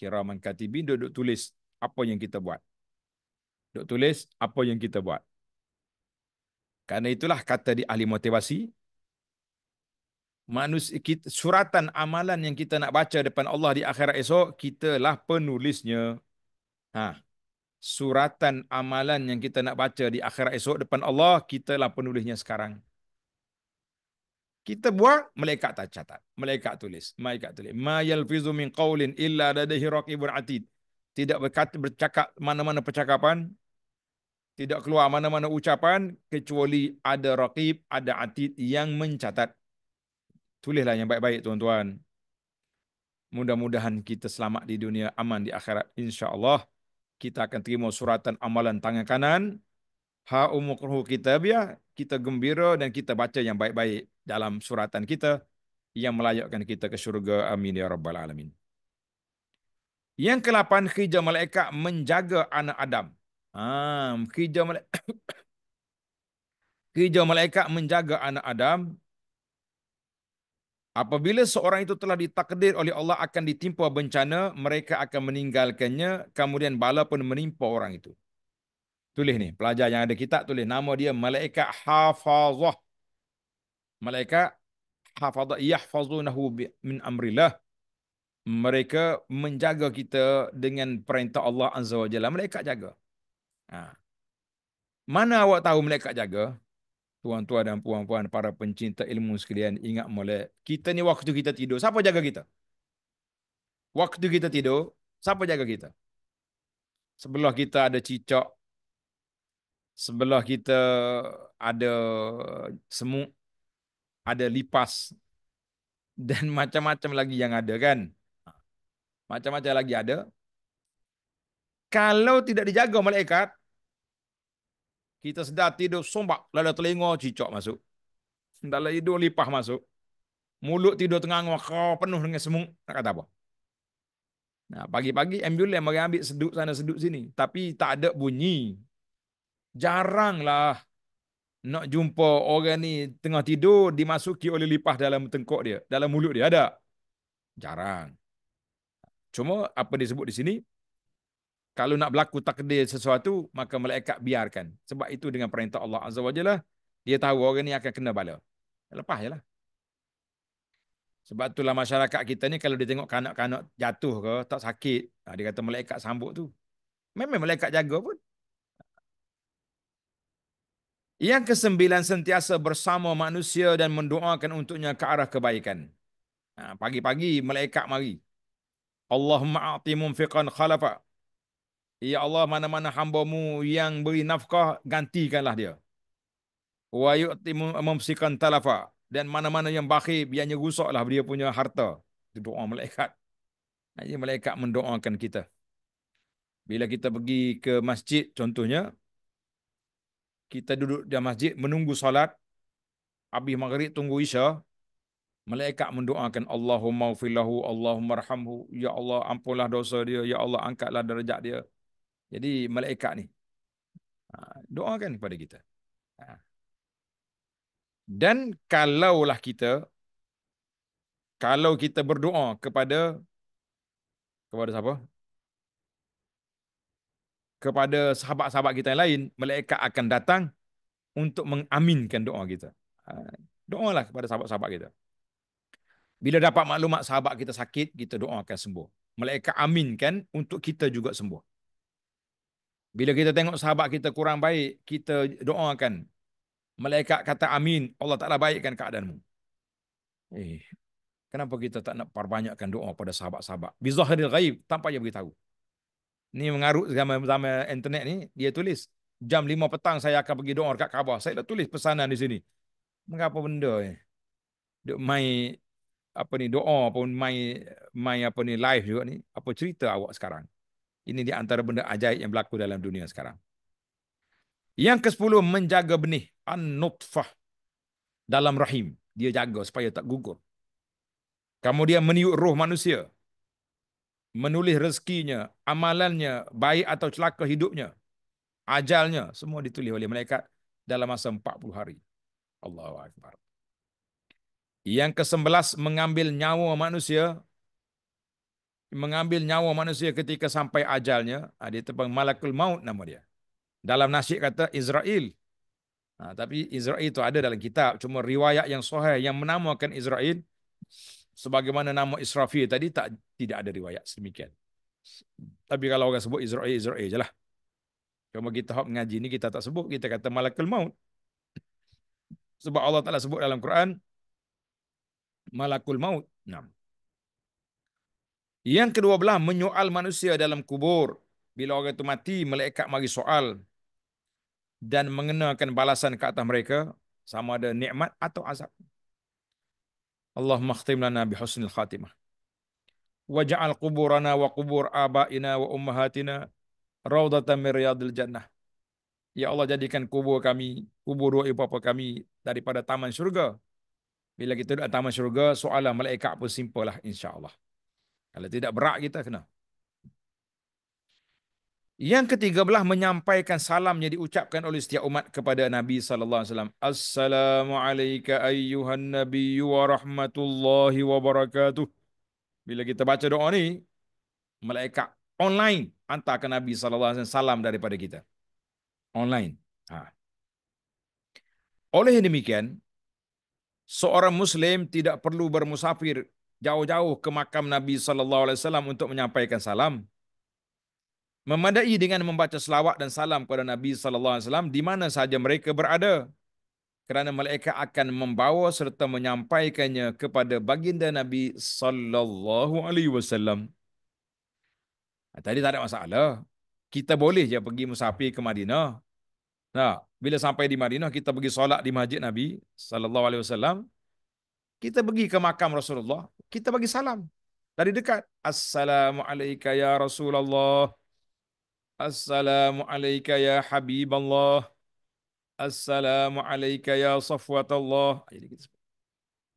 Kiraman katibin, duduk tulis apa yang kita buat. Duduk tulis apa yang kita buat. Karena itulah kata di ahli motivasi. Manusia, kita, suratan amalan yang kita nak baca depan Allah di akhirat esok, kitalah penulisnya. Haa suratan amalan yang kita nak baca di akhirat esok depan Allah, kita lah penulisnya sekarang. Kita buat, malaikat tak catat. Malaikat tulis. Malaikat tulis. Ma yalfizu min qawlin illa dadahi raqibun atid. Tidak berkata, bercakap mana-mana percakapan. Tidak keluar mana-mana ucapan. Kecuali ada raqib, ada atid yang mencatat. Tulislah yang baik-baik tuan-tuan. Mudah-mudahan kita selamat di dunia, aman di akhirat. insya Allah kita akan terima suratan amalan tangan kanan. Ha umukruhu kita biar kita gembira dan kita baca yang baik-baik dalam suratan kita yang melayakkan kita ke syurga. Amin ya rabbal alamin. Yang ke-8 khijah malaikat menjaga anak Adam. Ha, khijah Kerja malaikat menjaga anak Adam Apabila seorang itu telah ditakdir oleh Allah akan ditimpa bencana, mereka akan meninggalkannya, kemudian bala pun menimpa orang itu. Tulis ni, pelajar yang ada kitab tulis. Nama dia Malaikat Hafazah. Malaikat Hafazah Yahfazunahu min amrillah. Mereka menjaga kita dengan perintah Allah Azza wa Jalla. Malaikat jaga. Ha. Mana awak tahu malaikat jaga? tuan-tuan dan puan-puan, para pencinta ilmu sekalian, ingat mulai Kita ni waktu kita tidur, siapa jaga kita? Waktu kita tidur, siapa jaga kita? Sebelah kita ada cicak. Sebelah kita ada semut. Ada lipas. Dan macam-macam lagi yang ada kan. Macam-macam lagi ada. Kalau tidak dijaga malaikat, kita sedar tidur sombak. Lala telinga cicok masuk. Lala hidung lipah masuk. Mulut tidur tengah ngawak penuh dengan semu. Nak kata apa? Nah, pagi-pagi ambulans mari ambil seduk sana seduk sini. Tapi tak ada bunyi. Jaranglah nak jumpa orang ni tengah tidur dimasuki oleh lipah dalam tengkok dia, dalam mulut dia ada. Jarang. Cuma apa disebut di sini, kalau nak berlaku takdir sesuatu, maka malaikat biarkan. Sebab itu dengan perintah Allah Azza wa Jalla, dia tahu orang ni akan kena bala. Lepas je lah. Sebab itulah masyarakat kita ni, kalau dia tengok kanak-kanak jatuh ke, tak sakit, ha, dia kata malaikat sambut tu. Memang malaikat jaga pun. Yang kesembilan, sentiasa bersama manusia dan mendoakan untuknya ke arah kebaikan. Ha, pagi-pagi malaikat mari. Allahumma a'ti munfiqan khalafa Ya Allah, mana-mana hambamu yang beri nafkah, gantikanlah dia. Wa yu'ti memsikan talafa. Dan mana-mana yang bakhir, biarnya rusaklah dia punya harta. Itu doa malaikat. Jadi malaikat mendoakan kita. Bila kita pergi ke masjid contohnya, kita duduk di masjid menunggu solat. habis maghrib tunggu isya, malaikat mendoakan Allahumma ufillahu, Allahumma rahamhu, Ya Allah ampunlah dosa dia, Ya Allah angkatlah derajat dia. Jadi malaikat ni ha, doakan kepada kita. Ha. Dan kalaulah kita kalau kita berdoa kepada kepada siapa? Kepada sahabat-sahabat kita yang lain, malaikat akan datang untuk mengaminkan doa kita. Ha, doalah kepada sahabat-sahabat kita. Bila dapat maklumat sahabat kita sakit, kita doakan sembuh. Malaikat aminkan untuk kita juga sembuh. Bila kita tengok sahabat kita kurang baik, kita doakan. Malaikat kata amin, Allah Ta'ala baikkan keadaanmu. Eh, kenapa kita tak nak perbanyakkan doa pada sahabat-sahabat? hadir ghaib, tanpa dia beritahu. Ni mengarut zaman-zaman internet ni, dia tulis. Jam lima petang saya akan pergi doa dekat Kaabah. Saya dah tulis pesanan di sini. Mengapa benda ni? Eh? Dia main apa ni doa pun main main apa ni live juga ni. Apa cerita awak sekarang? Ini di antara benda ajaib yang berlaku dalam dunia sekarang. Yang ke-10, menjaga benih. An-nutfah. Dalam rahim. Dia jaga supaya tak gugur. Kemudian meniup roh manusia. Menulis rezekinya, amalannya, baik atau celaka hidupnya. Ajalnya, semua ditulis oleh malaikat dalam masa 40 hari. Allahu Akbar. Yang ke-11, mengambil nyawa manusia mengambil nyawa manusia ketika sampai ajalnya. Ah, dia terbang Malakul Maut nama dia. Dalam nasyid kata Israel. Ha, tapi Israel itu ada dalam kitab. Cuma riwayat yang sahih yang menamakan Israel. Sebagaimana nama Israfil tadi tak tidak ada riwayat semikian. Tapi kalau orang sebut Israel, Israel je lah. Cuma kita hop ngaji ni kita tak sebut. Kita kata Malakul Maut. Sebab Allah Ta'ala sebut dalam Quran. Malakul Maut. Nah. Yang kedua belah, menyoal manusia dalam kubur. Bila orang itu mati, malaikat mari soal dan mengenakan balasan ke atas mereka, sama ada nikmat atau azab. Allah khtim lana bi husnil khatimah. Waja'al kuburana wa kubur abaina wa ummahatina rawdatan min jannah. Ya Allah jadikan kubur kami, kubur dua ibu bapa kami daripada taman syurga. Bila kita duduk taman syurga, soalan malaikat pun simple lah insyaAllah. Kalau tidak berak kita kena. Yang ketiga belah menyampaikan salam yang diucapkan oleh setiap umat kepada Nabi sallallahu alaihi wasallam. Assalamu alayka ayyuhan nabiyyu wa rahmatullahi wa barakatuh. Bila kita baca doa ni, malaikat online hantar ke Nabi sallallahu alaihi wasallam salam daripada kita. Online. Ha. Oleh demikian, seorang muslim tidak perlu bermusafir jauh-jauh ke makam Nabi sallallahu alaihi wasallam untuk menyampaikan salam. Memadai dengan membaca selawat dan salam kepada Nabi sallallahu alaihi wasallam di mana sahaja mereka berada. Kerana mereka akan membawa serta menyampaikannya kepada baginda Nabi sallallahu alaihi wasallam. Ah, tadi tak ada masalah. Kita boleh je pergi musafir ke Madinah. Nah, bila sampai di Madinah kita pergi solat di masjid Nabi sallallahu alaihi wasallam kita pergi ke makam Rasulullah, kita bagi salam dari dekat. Assalamualaikum ya Rasulullah. Assalamualaikum ya Habib Allah, Assalamualaikum ya Safwatullah. Jadi kita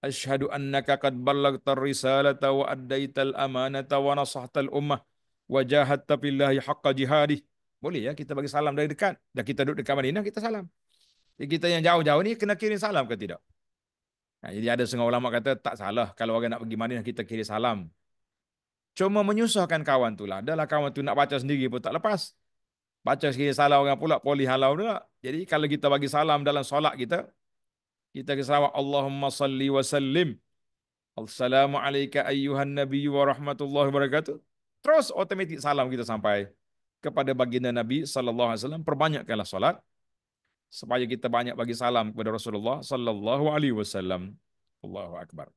Ashhadu annaka qad ballaghta ar-risalata wa addaita al-amanata wa nasahta al-ummah wajahat jahadta billahi haqqa jihadi. Boleh ya kita bagi salam dari dekat. Dah kita duduk dekat Madinah kita salam. kita yang jauh-jauh ni kena kirim salam ke tidak? Ha, jadi ada setengah ulama kata tak salah kalau orang nak pergi Madinah kita kirim salam. Cuma menyusahkan kawan tu lah. Dahlah kawan tu nak baca sendiri pun tak lepas. Baca sekiranya salam orang pula, poli halau juga. Jadi kalau kita bagi salam dalam solat kita, kita ke salam Allahumma salli wa sallim. Assalamualaikum ayyuhan nabi wa rahmatullahi wa barakatuh. Terus otomatik salam kita sampai kepada baginda Nabi SAW. Perbanyakkanlah solat supaya kita banyak bagi salam kepada Rasulullah sallallahu alaihi wasallam. Allahu akbar.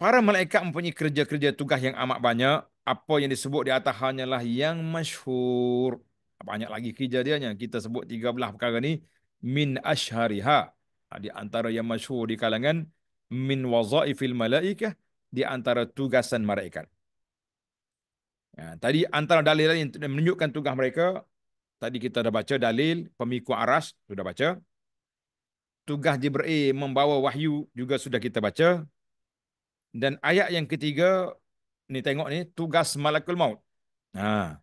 Para malaikat mempunyai kerja-kerja tugas yang amat banyak. Apa yang disebut di atas hanyalah yang masyhur. Banyak lagi kerja dia yang kita sebut 13 perkara ni min ashariha. Ha, di antara yang masyhur di kalangan min wazaifil malaikah di antara tugasan mereka. Ya, ha, tadi antara dalil-dalil yang menunjukkan tugas mereka Tadi kita dah baca dalil pemikul aras sudah baca. Tugas Jibril membawa wahyu juga sudah kita baca. Dan ayat yang ketiga ni tengok ni tugas malakul maut. Ha.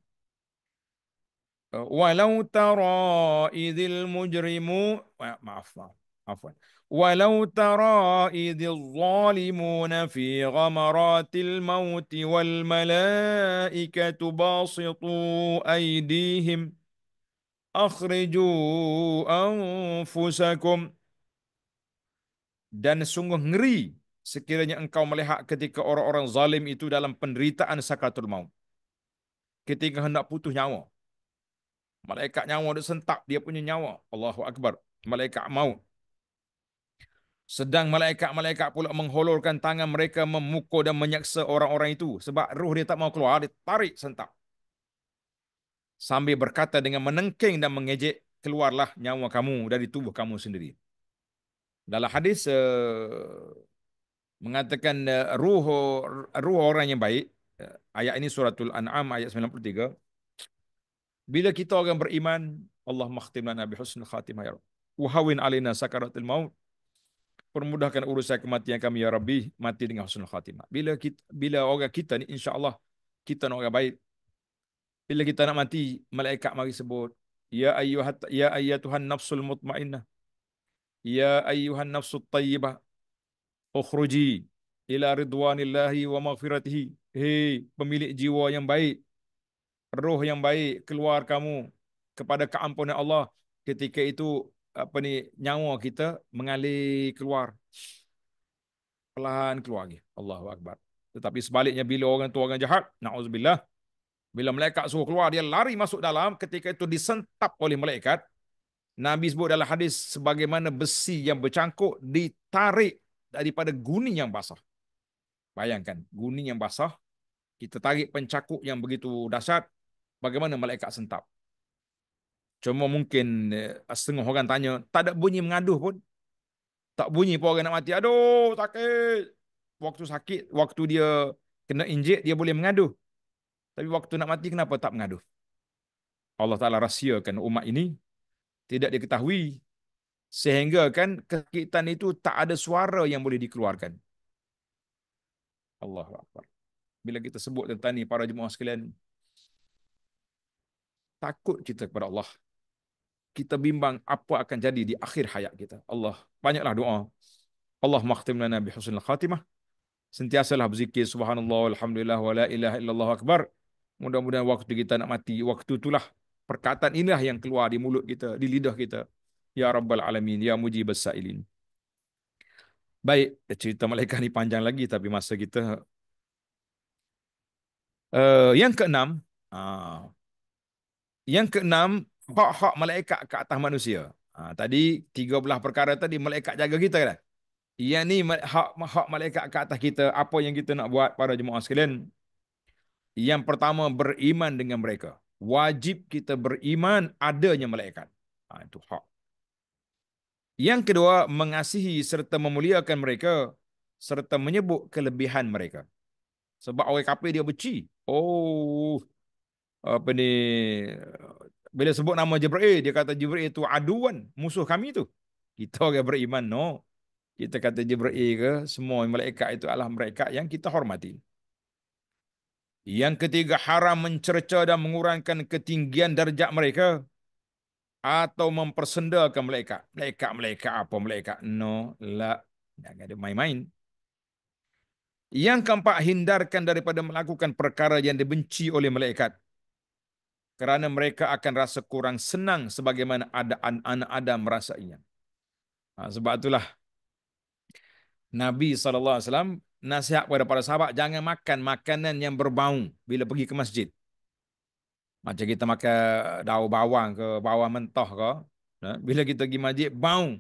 Walau tara idzil mujrimu maaf maaf. Walau tara idzil zalimuna fi ghamaratil maut, wal malaikatu basitu aydihim akhriju anfusakum dan sungguh ngeri sekiranya engkau melihat ketika orang-orang zalim itu dalam penderitaan sakatul maut ketika hendak putus nyawa malaikat nyawa dia sentak dia punya nyawa Allahu akbar malaikat maut sedang malaikat-malaikat pula mengholorkan tangan mereka memukul dan menyaksa orang-orang itu sebab ruh dia tak mau keluar dia tarik sentak sambil berkata dengan menengking dan mengejek, keluarlah nyawa kamu dari tubuh kamu sendiri. Dalam hadis eh, mengatakan eh, ruh ruh orang yang baik, eh, ayat ini suratul An'am ayat 93. Bila kita orang beriman, Allah makhtim lana bi husnul khatimah ya Rabb. Wahawin alina sakaratil maut. Permudahkan urusan kematian kami ya Rabbi, mati dengan husnul khatimah. Bila kita, bila orang kita ni insya-Allah kita nak orang baik, bila kita nak mati malaikat mari sebut ya ayyuhat ya ayyatuhan nafsul mutmainnah ya ayyuhan nafsut tayyibah ukhruji ila ridwanillahi wa maghfiratihi hei pemilik jiwa yang baik roh yang baik keluar kamu kepada keampunan Allah ketika itu apa ni nyawa kita mengalir keluar perlahan keluar lagi Allahu akbar tetapi sebaliknya bila orang tu orang jahat naudzubillah bila malaikat suruh keluar, dia lari masuk dalam. Ketika itu disentap oleh malaikat. Nabi sebut dalam hadis, sebagaimana besi yang bercangkuk ditarik daripada guni yang basah. Bayangkan, guni yang basah, kita tarik pencakuk yang begitu dahsyat, bagaimana malaikat sentap. Cuma mungkin eh, setengah orang tanya, tak ada bunyi mengaduh pun. Tak bunyi pun orang nak mati. Aduh, sakit. Waktu sakit, waktu dia kena injek, dia boleh mengaduh. Tapi waktu nak mati kenapa tak mengadu? Allah Ta'ala rahsiakan umat ini. Tidak diketahui. Sehingga kan kesakitan itu tak ada suara yang boleh dikeluarkan. Allah Akbar. Bila kita sebut tentang ini para jemaah sekalian. Takut kita kepada Allah. Kita bimbang apa akan jadi di akhir hayat kita. Allah banyaklah doa. Allah makhtim lana bihusnul khatimah. Sentiasalah berzikir subhanallah walhamdulillah wa la ilaha illallah akbar. Mudah-mudahan waktu kita nak mati, waktu itulah perkataan inilah yang keluar di mulut kita, di lidah kita. Ya Rabbal Alamin, Ya Mujibas Sa'ilin. Baik, cerita malaikat ini panjang lagi tapi masa kita. Uh, yang keenam, uh, yang keenam, hak-hak malaikat ke atas manusia. Uh, tadi, tiga belah perkara tadi, malaikat jaga kita kan? Yang ni hak, hak malaikat ke atas kita, apa yang kita nak buat para jemaah sekalian, yang pertama beriman dengan mereka. Wajib kita beriman adanya malaikat. Ha, itu hak. Yang kedua mengasihi serta memuliakan mereka serta menyebut kelebihan mereka. Sebab orang kafir dia beci. Oh apa ni bila sebut nama Jibril dia kata Jibril itu aduan musuh kami tu. Kita orang beriman no. Kita kata Jibril ke semua malaikat itu adalah mereka yang kita hormati. Yang ketiga haram mencerca dan mengurangkan ketinggian darjat mereka atau mempersendakan mereka. Mereka mereka apa mereka? No, la, jangan ada main-main. Yang keempat hindarkan daripada melakukan perkara yang dibenci oleh malaikat. Kerana mereka akan rasa kurang senang sebagaimana ada anak-anak Adam merasainya. Ha, sebab itulah Nabi SAW nasihat kepada para sahabat jangan makan makanan yang berbau bila pergi ke masjid. Macam kita makan eh, daun bawang ke bawang mentah ke, ha, bila kita pergi masjid bau.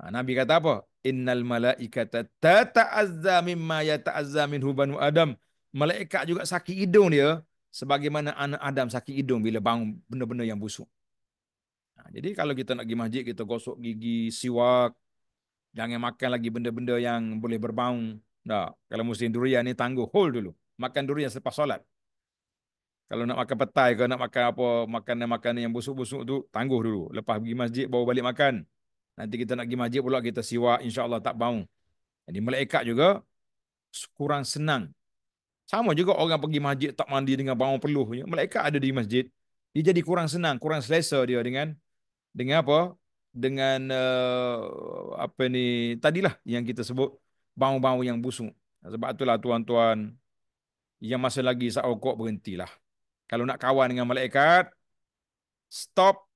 Ha, Nabi kata apa? Innal malaikata tata'azza mimma yata'azza minhu hubanu Adam. Malaikat juga sakit hidung dia sebagaimana anak Adam sakit hidung bila bau benda-benda yang busuk. Ha, jadi kalau kita nak pergi masjid kita gosok gigi, siwak, jangan makan lagi benda-benda yang boleh berbau. Nah, kalau musim durian ni tangguh hold dulu. Makan durian selepas solat. Kalau nak makan petai ke nak makan apa makanan-makanan yang busuk-busuk tu tangguh dulu. Lepas pergi masjid baru balik makan. Nanti kita nak pergi masjid pula kita siwa, insya-Allah tak bau. Jadi malaikat juga kurang senang. Sama juga orang pergi masjid tak mandi dengan bau peluh. Ya, malaikat ada di masjid. Dia jadi kurang senang, kurang selesa dia dengan dengan apa? Dengan uh, apa ni tadilah yang kita sebut bau-bau yang busuk. Sebab itulah tuan-tuan, yang masih lagi seokok berhentilah. Kalau nak kawan dengan malaikat, stop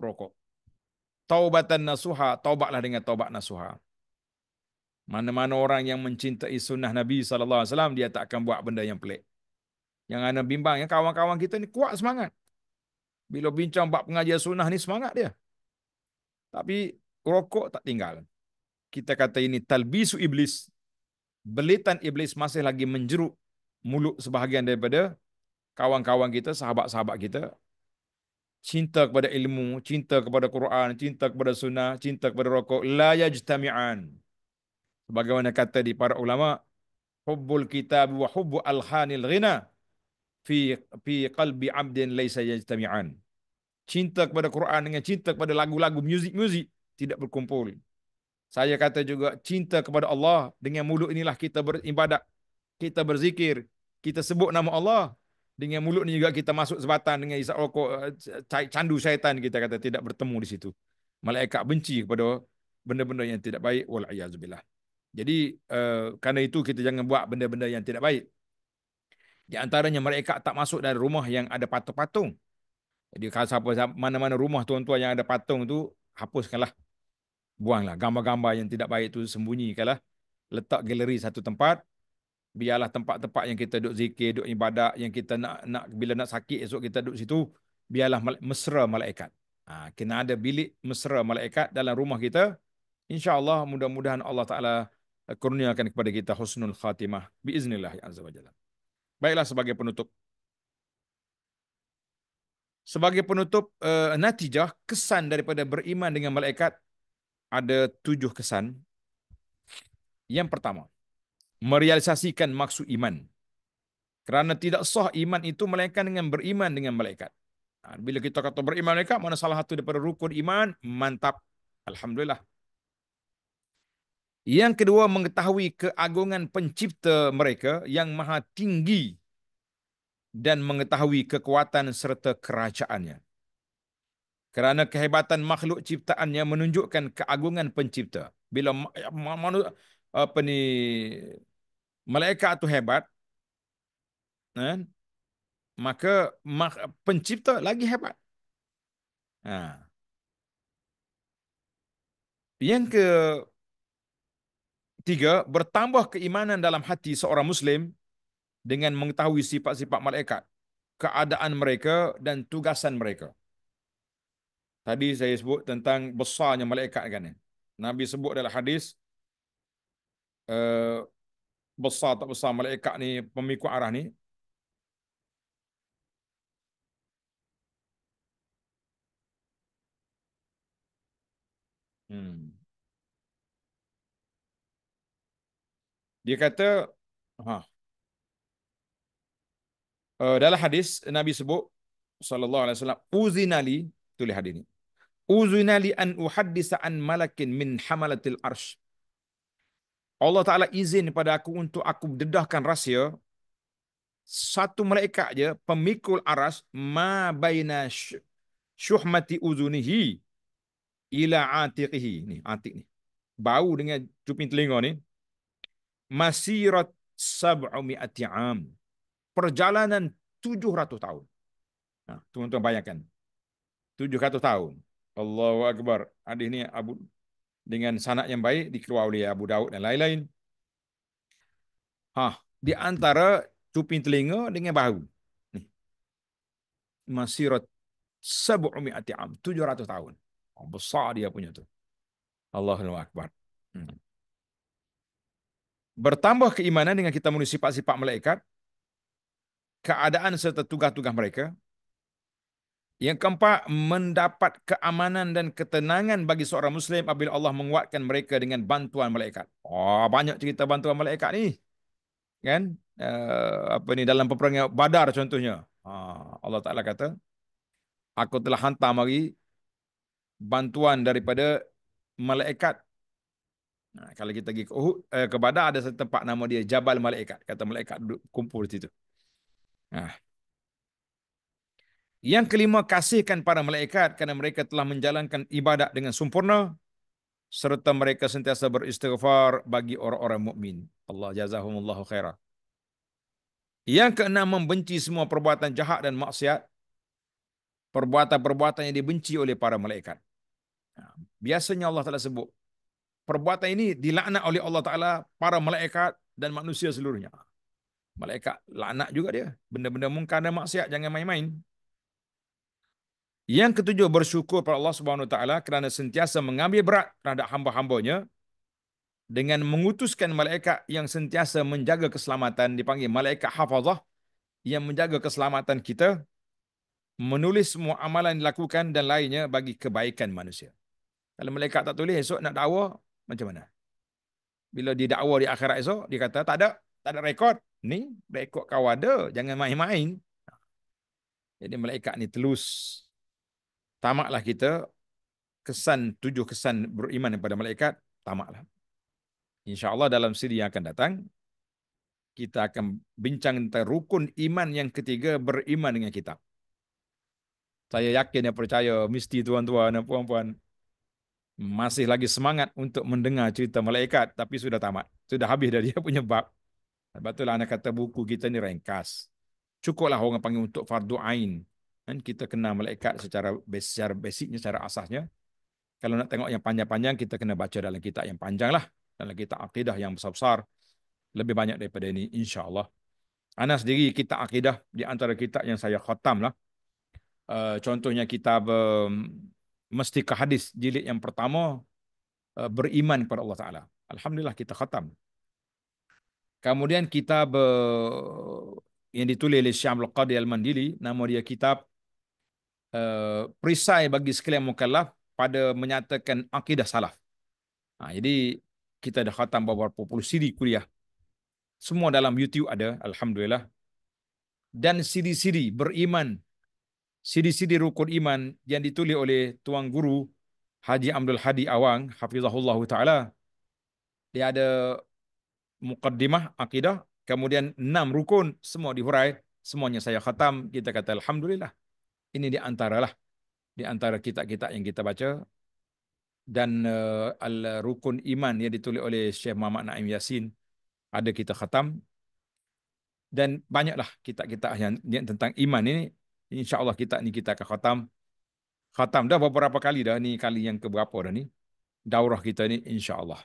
rokok. Taubatan nasuha, taubatlah dengan taubat nasuha. Mana-mana orang yang mencintai sunnah Nabi Sallallahu Alaihi Wasallam, dia tak akan buat benda yang pelik. Yang ada bimbang, yang kawan-kawan kita ni kuat semangat. Bila bincang bab pengajian sunnah ni semangat dia. Tapi rokok tak tinggal kita kata ini talbisu iblis. Belitan iblis masih lagi menjeruk mulut sebahagian daripada kawan-kawan kita, sahabat-sahabat kita. Cinta kepada ilmu, cinta kepada Quran, cinta kepada sunnah, cinta kepada rokok. La yajtami'an. Sebagaimana kata di para ulama, hubbul kitab wa hubbu alhanil ghina fi fi qalbi abdin laysa yajtami'an. Cinta kepada Quran dengan cinta kepada lagu-lagu, muzik-muzik tidak berkumpul. Saya kata juga cinta kepada Allah. Dengan mulut inilah kita beribadat. Kita berzikir. Kita sebut nama Allah. Dengan mulut ini juga kita masuk sebatan dengan isap rokok. Eh, candu syaitan kita kata tidak bertemu di situ. Malaikat benci kepada benda-benda yang tidak baik. Wal'ayyazubillah. Jadi uh, eh, karena itu kita jangan buat benda-benda yang tidak baik. Di antaranya mereka tak masuk dari rumah yang ada patung-patung. Jadi kalau siapa mana-mana rumah tuan-tuan yang ada patung tu hapuskanlah buanglah gambar-gambar yang tidak baik tu sembunyikanlah letak galeri satu tempat biarlah tempat-tempat yang kita duk zikir duk ibadat yang kita nak nak bila nak sakit esok kita duk situ biarlah mesra malaikat ha, kena ada bilik mesra malaikat dalam rumah kita insyaallah mudah-mudahan Allah taala eh, kurniakan kepada kita husnul khatimah biiznillah ya azza wajalla baiklah sebagai penutup sebagai penutup uh, natijah kesan daripada beriman dengan malaikat ada tujuh kesan. Yang pertama, merealisasikan maksud iman. Kerana tidak sah iman itu melainkan dengan beriman dengan malaikat. Ha, bila kita kata beriman mereka, mana salah satu daripada rukun iman, mantap. Alhamdulillah. Yang kedua, mengetahui keagungan pencipta mereka yang maha tinggi dan mengetahui kekuatan serta kerajaannya kerana kehebatan makhluk ciptaannya menunjukkan keagungan pencipta bila ya, apa ni malaikat tu hebat kan maka pencipta lagi hebat ha yang ke tiga bertambah keimanan dalam hati seorang muslim dengan mengetahui sifat-sifat malaikat keadaan mereka dan tugasan mereka Tadi saya sebut tentang besarnya malaikat kan. Nabi sebut dalam hadis uh, besar tak besar malaikat ni pemikul arah ni. Hmm. Dia kata ha. Uh, dalam hadis Nabi sebut sallallahu alaihi wasallam uzinali tulis hadis ni. Uzuna li an uhaddisa an malakin min hamalatil arsh. Allah Ta'ala izin kepada aku untuk aku dedahkan rahsia. Satu malaikat je, pemikul aras, ma baina shuhmati uzunihi ila atiqihi. Ni, atiq ni. Bau dengan cuping telinga ni. Masirat sab'u mi'ati am. Perjalanan 700 tahun. Ha, tuan-tuan bayangkan. 700 tahun. Allahu Akbar. Hadis ni Abu dengan sanak yang baik dikeluar oleh Abu Daud dan lain-lain. Ha, di antara cuping telinga dengan bahu. Ni. Masirat sab'umi ati'am. 700 tahun. Oh, besar dia punya tu. Allahu Akbar. Hmm. Bertambah keimanan dengan kita menulis sifat-sifat malaikat, keadaan serta tugas-tugas mereka, yang keempat, mendapat keamanan dan ketenangan bagi seorang Muslim apabila Allah menguatkan mereka dengan bantuan malaikat. Oh, banyak cerita bantuan malaikat ni. Kan? Uh, apa ni dalam peperangan Badar contohnya. Uh, Allah Taala kata, aku telah hantar mari bantuan daripada malaikat. Nah, kalau kita pergi ke, uh, ke Badar ada satu tempat nama dia Jabal Malaikat. Kata malaikat duduk kumpul di situ. Nah. Uh. Yang kelima, kasihkan para malaikat kerana mereka telah menjalankan ibadat dengan sempurna serta mereka sentiasa beristighfar bagi orang-orang mukmin. Allah jazahumullahu khairah. Yang keenam, membenci semua perbuatan jahat dan maksiat. Perbuatan-perbuatan yang dibenci oleh para malaikat. Ha, biasanya Allah Ta'ala sebut, perbuatan ini dilaknat oleh Allah Ta'ala para malaikat dan manusia seluruhnya. Malaikat laknat juga dia. Benda-benda mungkar dan maksiat, jangan main-main. Yang ketujuh bersyukur kepada Allah Subhanahu Wa Taala kerana sentiasa mengambil berat terhadap hamba-hambanya dengan mengutuskan malaikat yang sentiasa menjaga keselamatan dipanggil malaikat hafazah yang menjaga keselamatan kita menulis semua amalan yang dilakukan dan lainnya bagi kebaikan manusia. Kalau malaikat tak tulis esok nak dakwa macam mana? Bila dia dakwa di akhirat esok dia kata tak ada tak ada rekod. Ni rekod kau ada jangan main-main. Jadi malaikat ni telus tamaklah kita kesan tujuh kesan beriman kepada malaikat tamaklah insyaallah dalam siri yang akan datang kita akan bincang tentang rukun iman yang ketiga beriman dengan kitab saya yakin dan percaya mesti tuan-tuan dan puan-puan masih lagi semangat untuk mendengar cerita malaikat tapi sudah tamat sudah habis dah dia punya bab sebab itulah anak kata buku kita ni ringkas cukuplah orang panggil untuk fardu ain Kan kita kenal malaikat secara besar basicnya secara asasnya. Kalau nak tengok yang panjang-panjang kita kena baca dalam kitab yang panjang panjanglah dalam kitab akidah yang besar-besar lebih banyak daripada ini insya-Allah. Ana sendiri kita akidah di antara kitab yang saya khatamlah. Uh, contohnya kitab uh, Mesti ke Hadis jilid yang pertama uh, beriman kepada Allah Taala. Alhamdulillah kita khatam. Kemudian kitab uh, yang ditulis oleh Syamlul Qadi Al-Mandili, nama dia kitab Eh, perisai bagi sekalian mukallaf pada menyatakan akidah salaf. Ha, jadi kita dah khatam beberapa puluh siri kuliah. Semua dalam YouTube ada, Alhamdulillah. Dan siri-siri beriman. Siri-siri rukun iman yang ditulis oleh Tuan Guru Haji Abdul Hadi Awang, Hafizahullah Ta'ala. Dia ada mukaddimah akidah, kemudian enam rukun, semua dihurai. Semuanya saya khatam, kita kata Alhamdulillah. Ini di antaralah di antara kitab-kitab yang kita baca dan uh, eh, al-rukun iman yang ditulis oleh Syekh Muhammad Naim Yasin ada kita khatam dan banyaklah kitab-kitab yang, yang tentang iman ini insyaallah kitab ini kita akan khatam khatam dah beberapa kali dah ni kali yang keberapa dah ni daurah kita ni insyaallah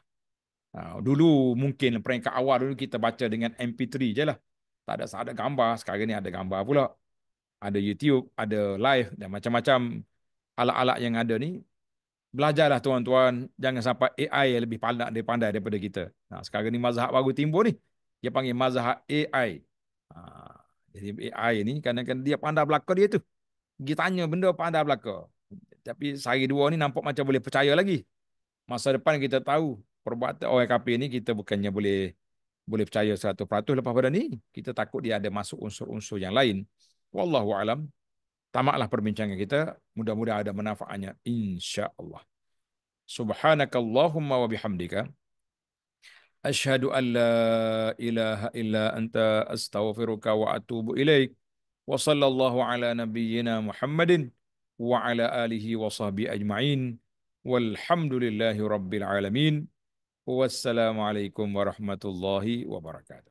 uh, dulu mungkin peringkat awal dulu kita baca dengan MP3 je lah. Tak ada, ada gambar. Sekarang ni ada gambar pula ada YouTube, ada live dan macam-macam alat-alat yang ada ni. Belajarlah tuan-tuan, jangan sampai AI yang lebih pandai daripada, daripada kita. Nah, ha, sekarang ni mazhab baru timbul ni. Dia panggil mazhab AI. Ha, jadi AI ni kadang-kadang dia pandai belaka dia tu. Dia tanya benda pandai belaka. Tapi sehari dua ni nampak macam boleh percaya lagi. Masa depan kita tahu perbuatan orang kafir ni kita bukannya boleh boleh percaya 100% lepas pada ni. Kita takut dia ada masuk unsur-unsur yang lain. Wallahu alam. Tamatlah perbincangan kita. Mudah-mudahan ada manfaatnya. InsyaAllah. Subhanakallahumma wa bihamdika. Ashadu an la ilaha illa anta astaghfiruka wa atubu ilaik. Wa sallallahu ala nabiyyina Muhammadin wa ala alihi wa sahbihi ajma'in. Walhamdulillahi rabbil alamin. Wassalamualaikum warahmatullahi wabarakatuh.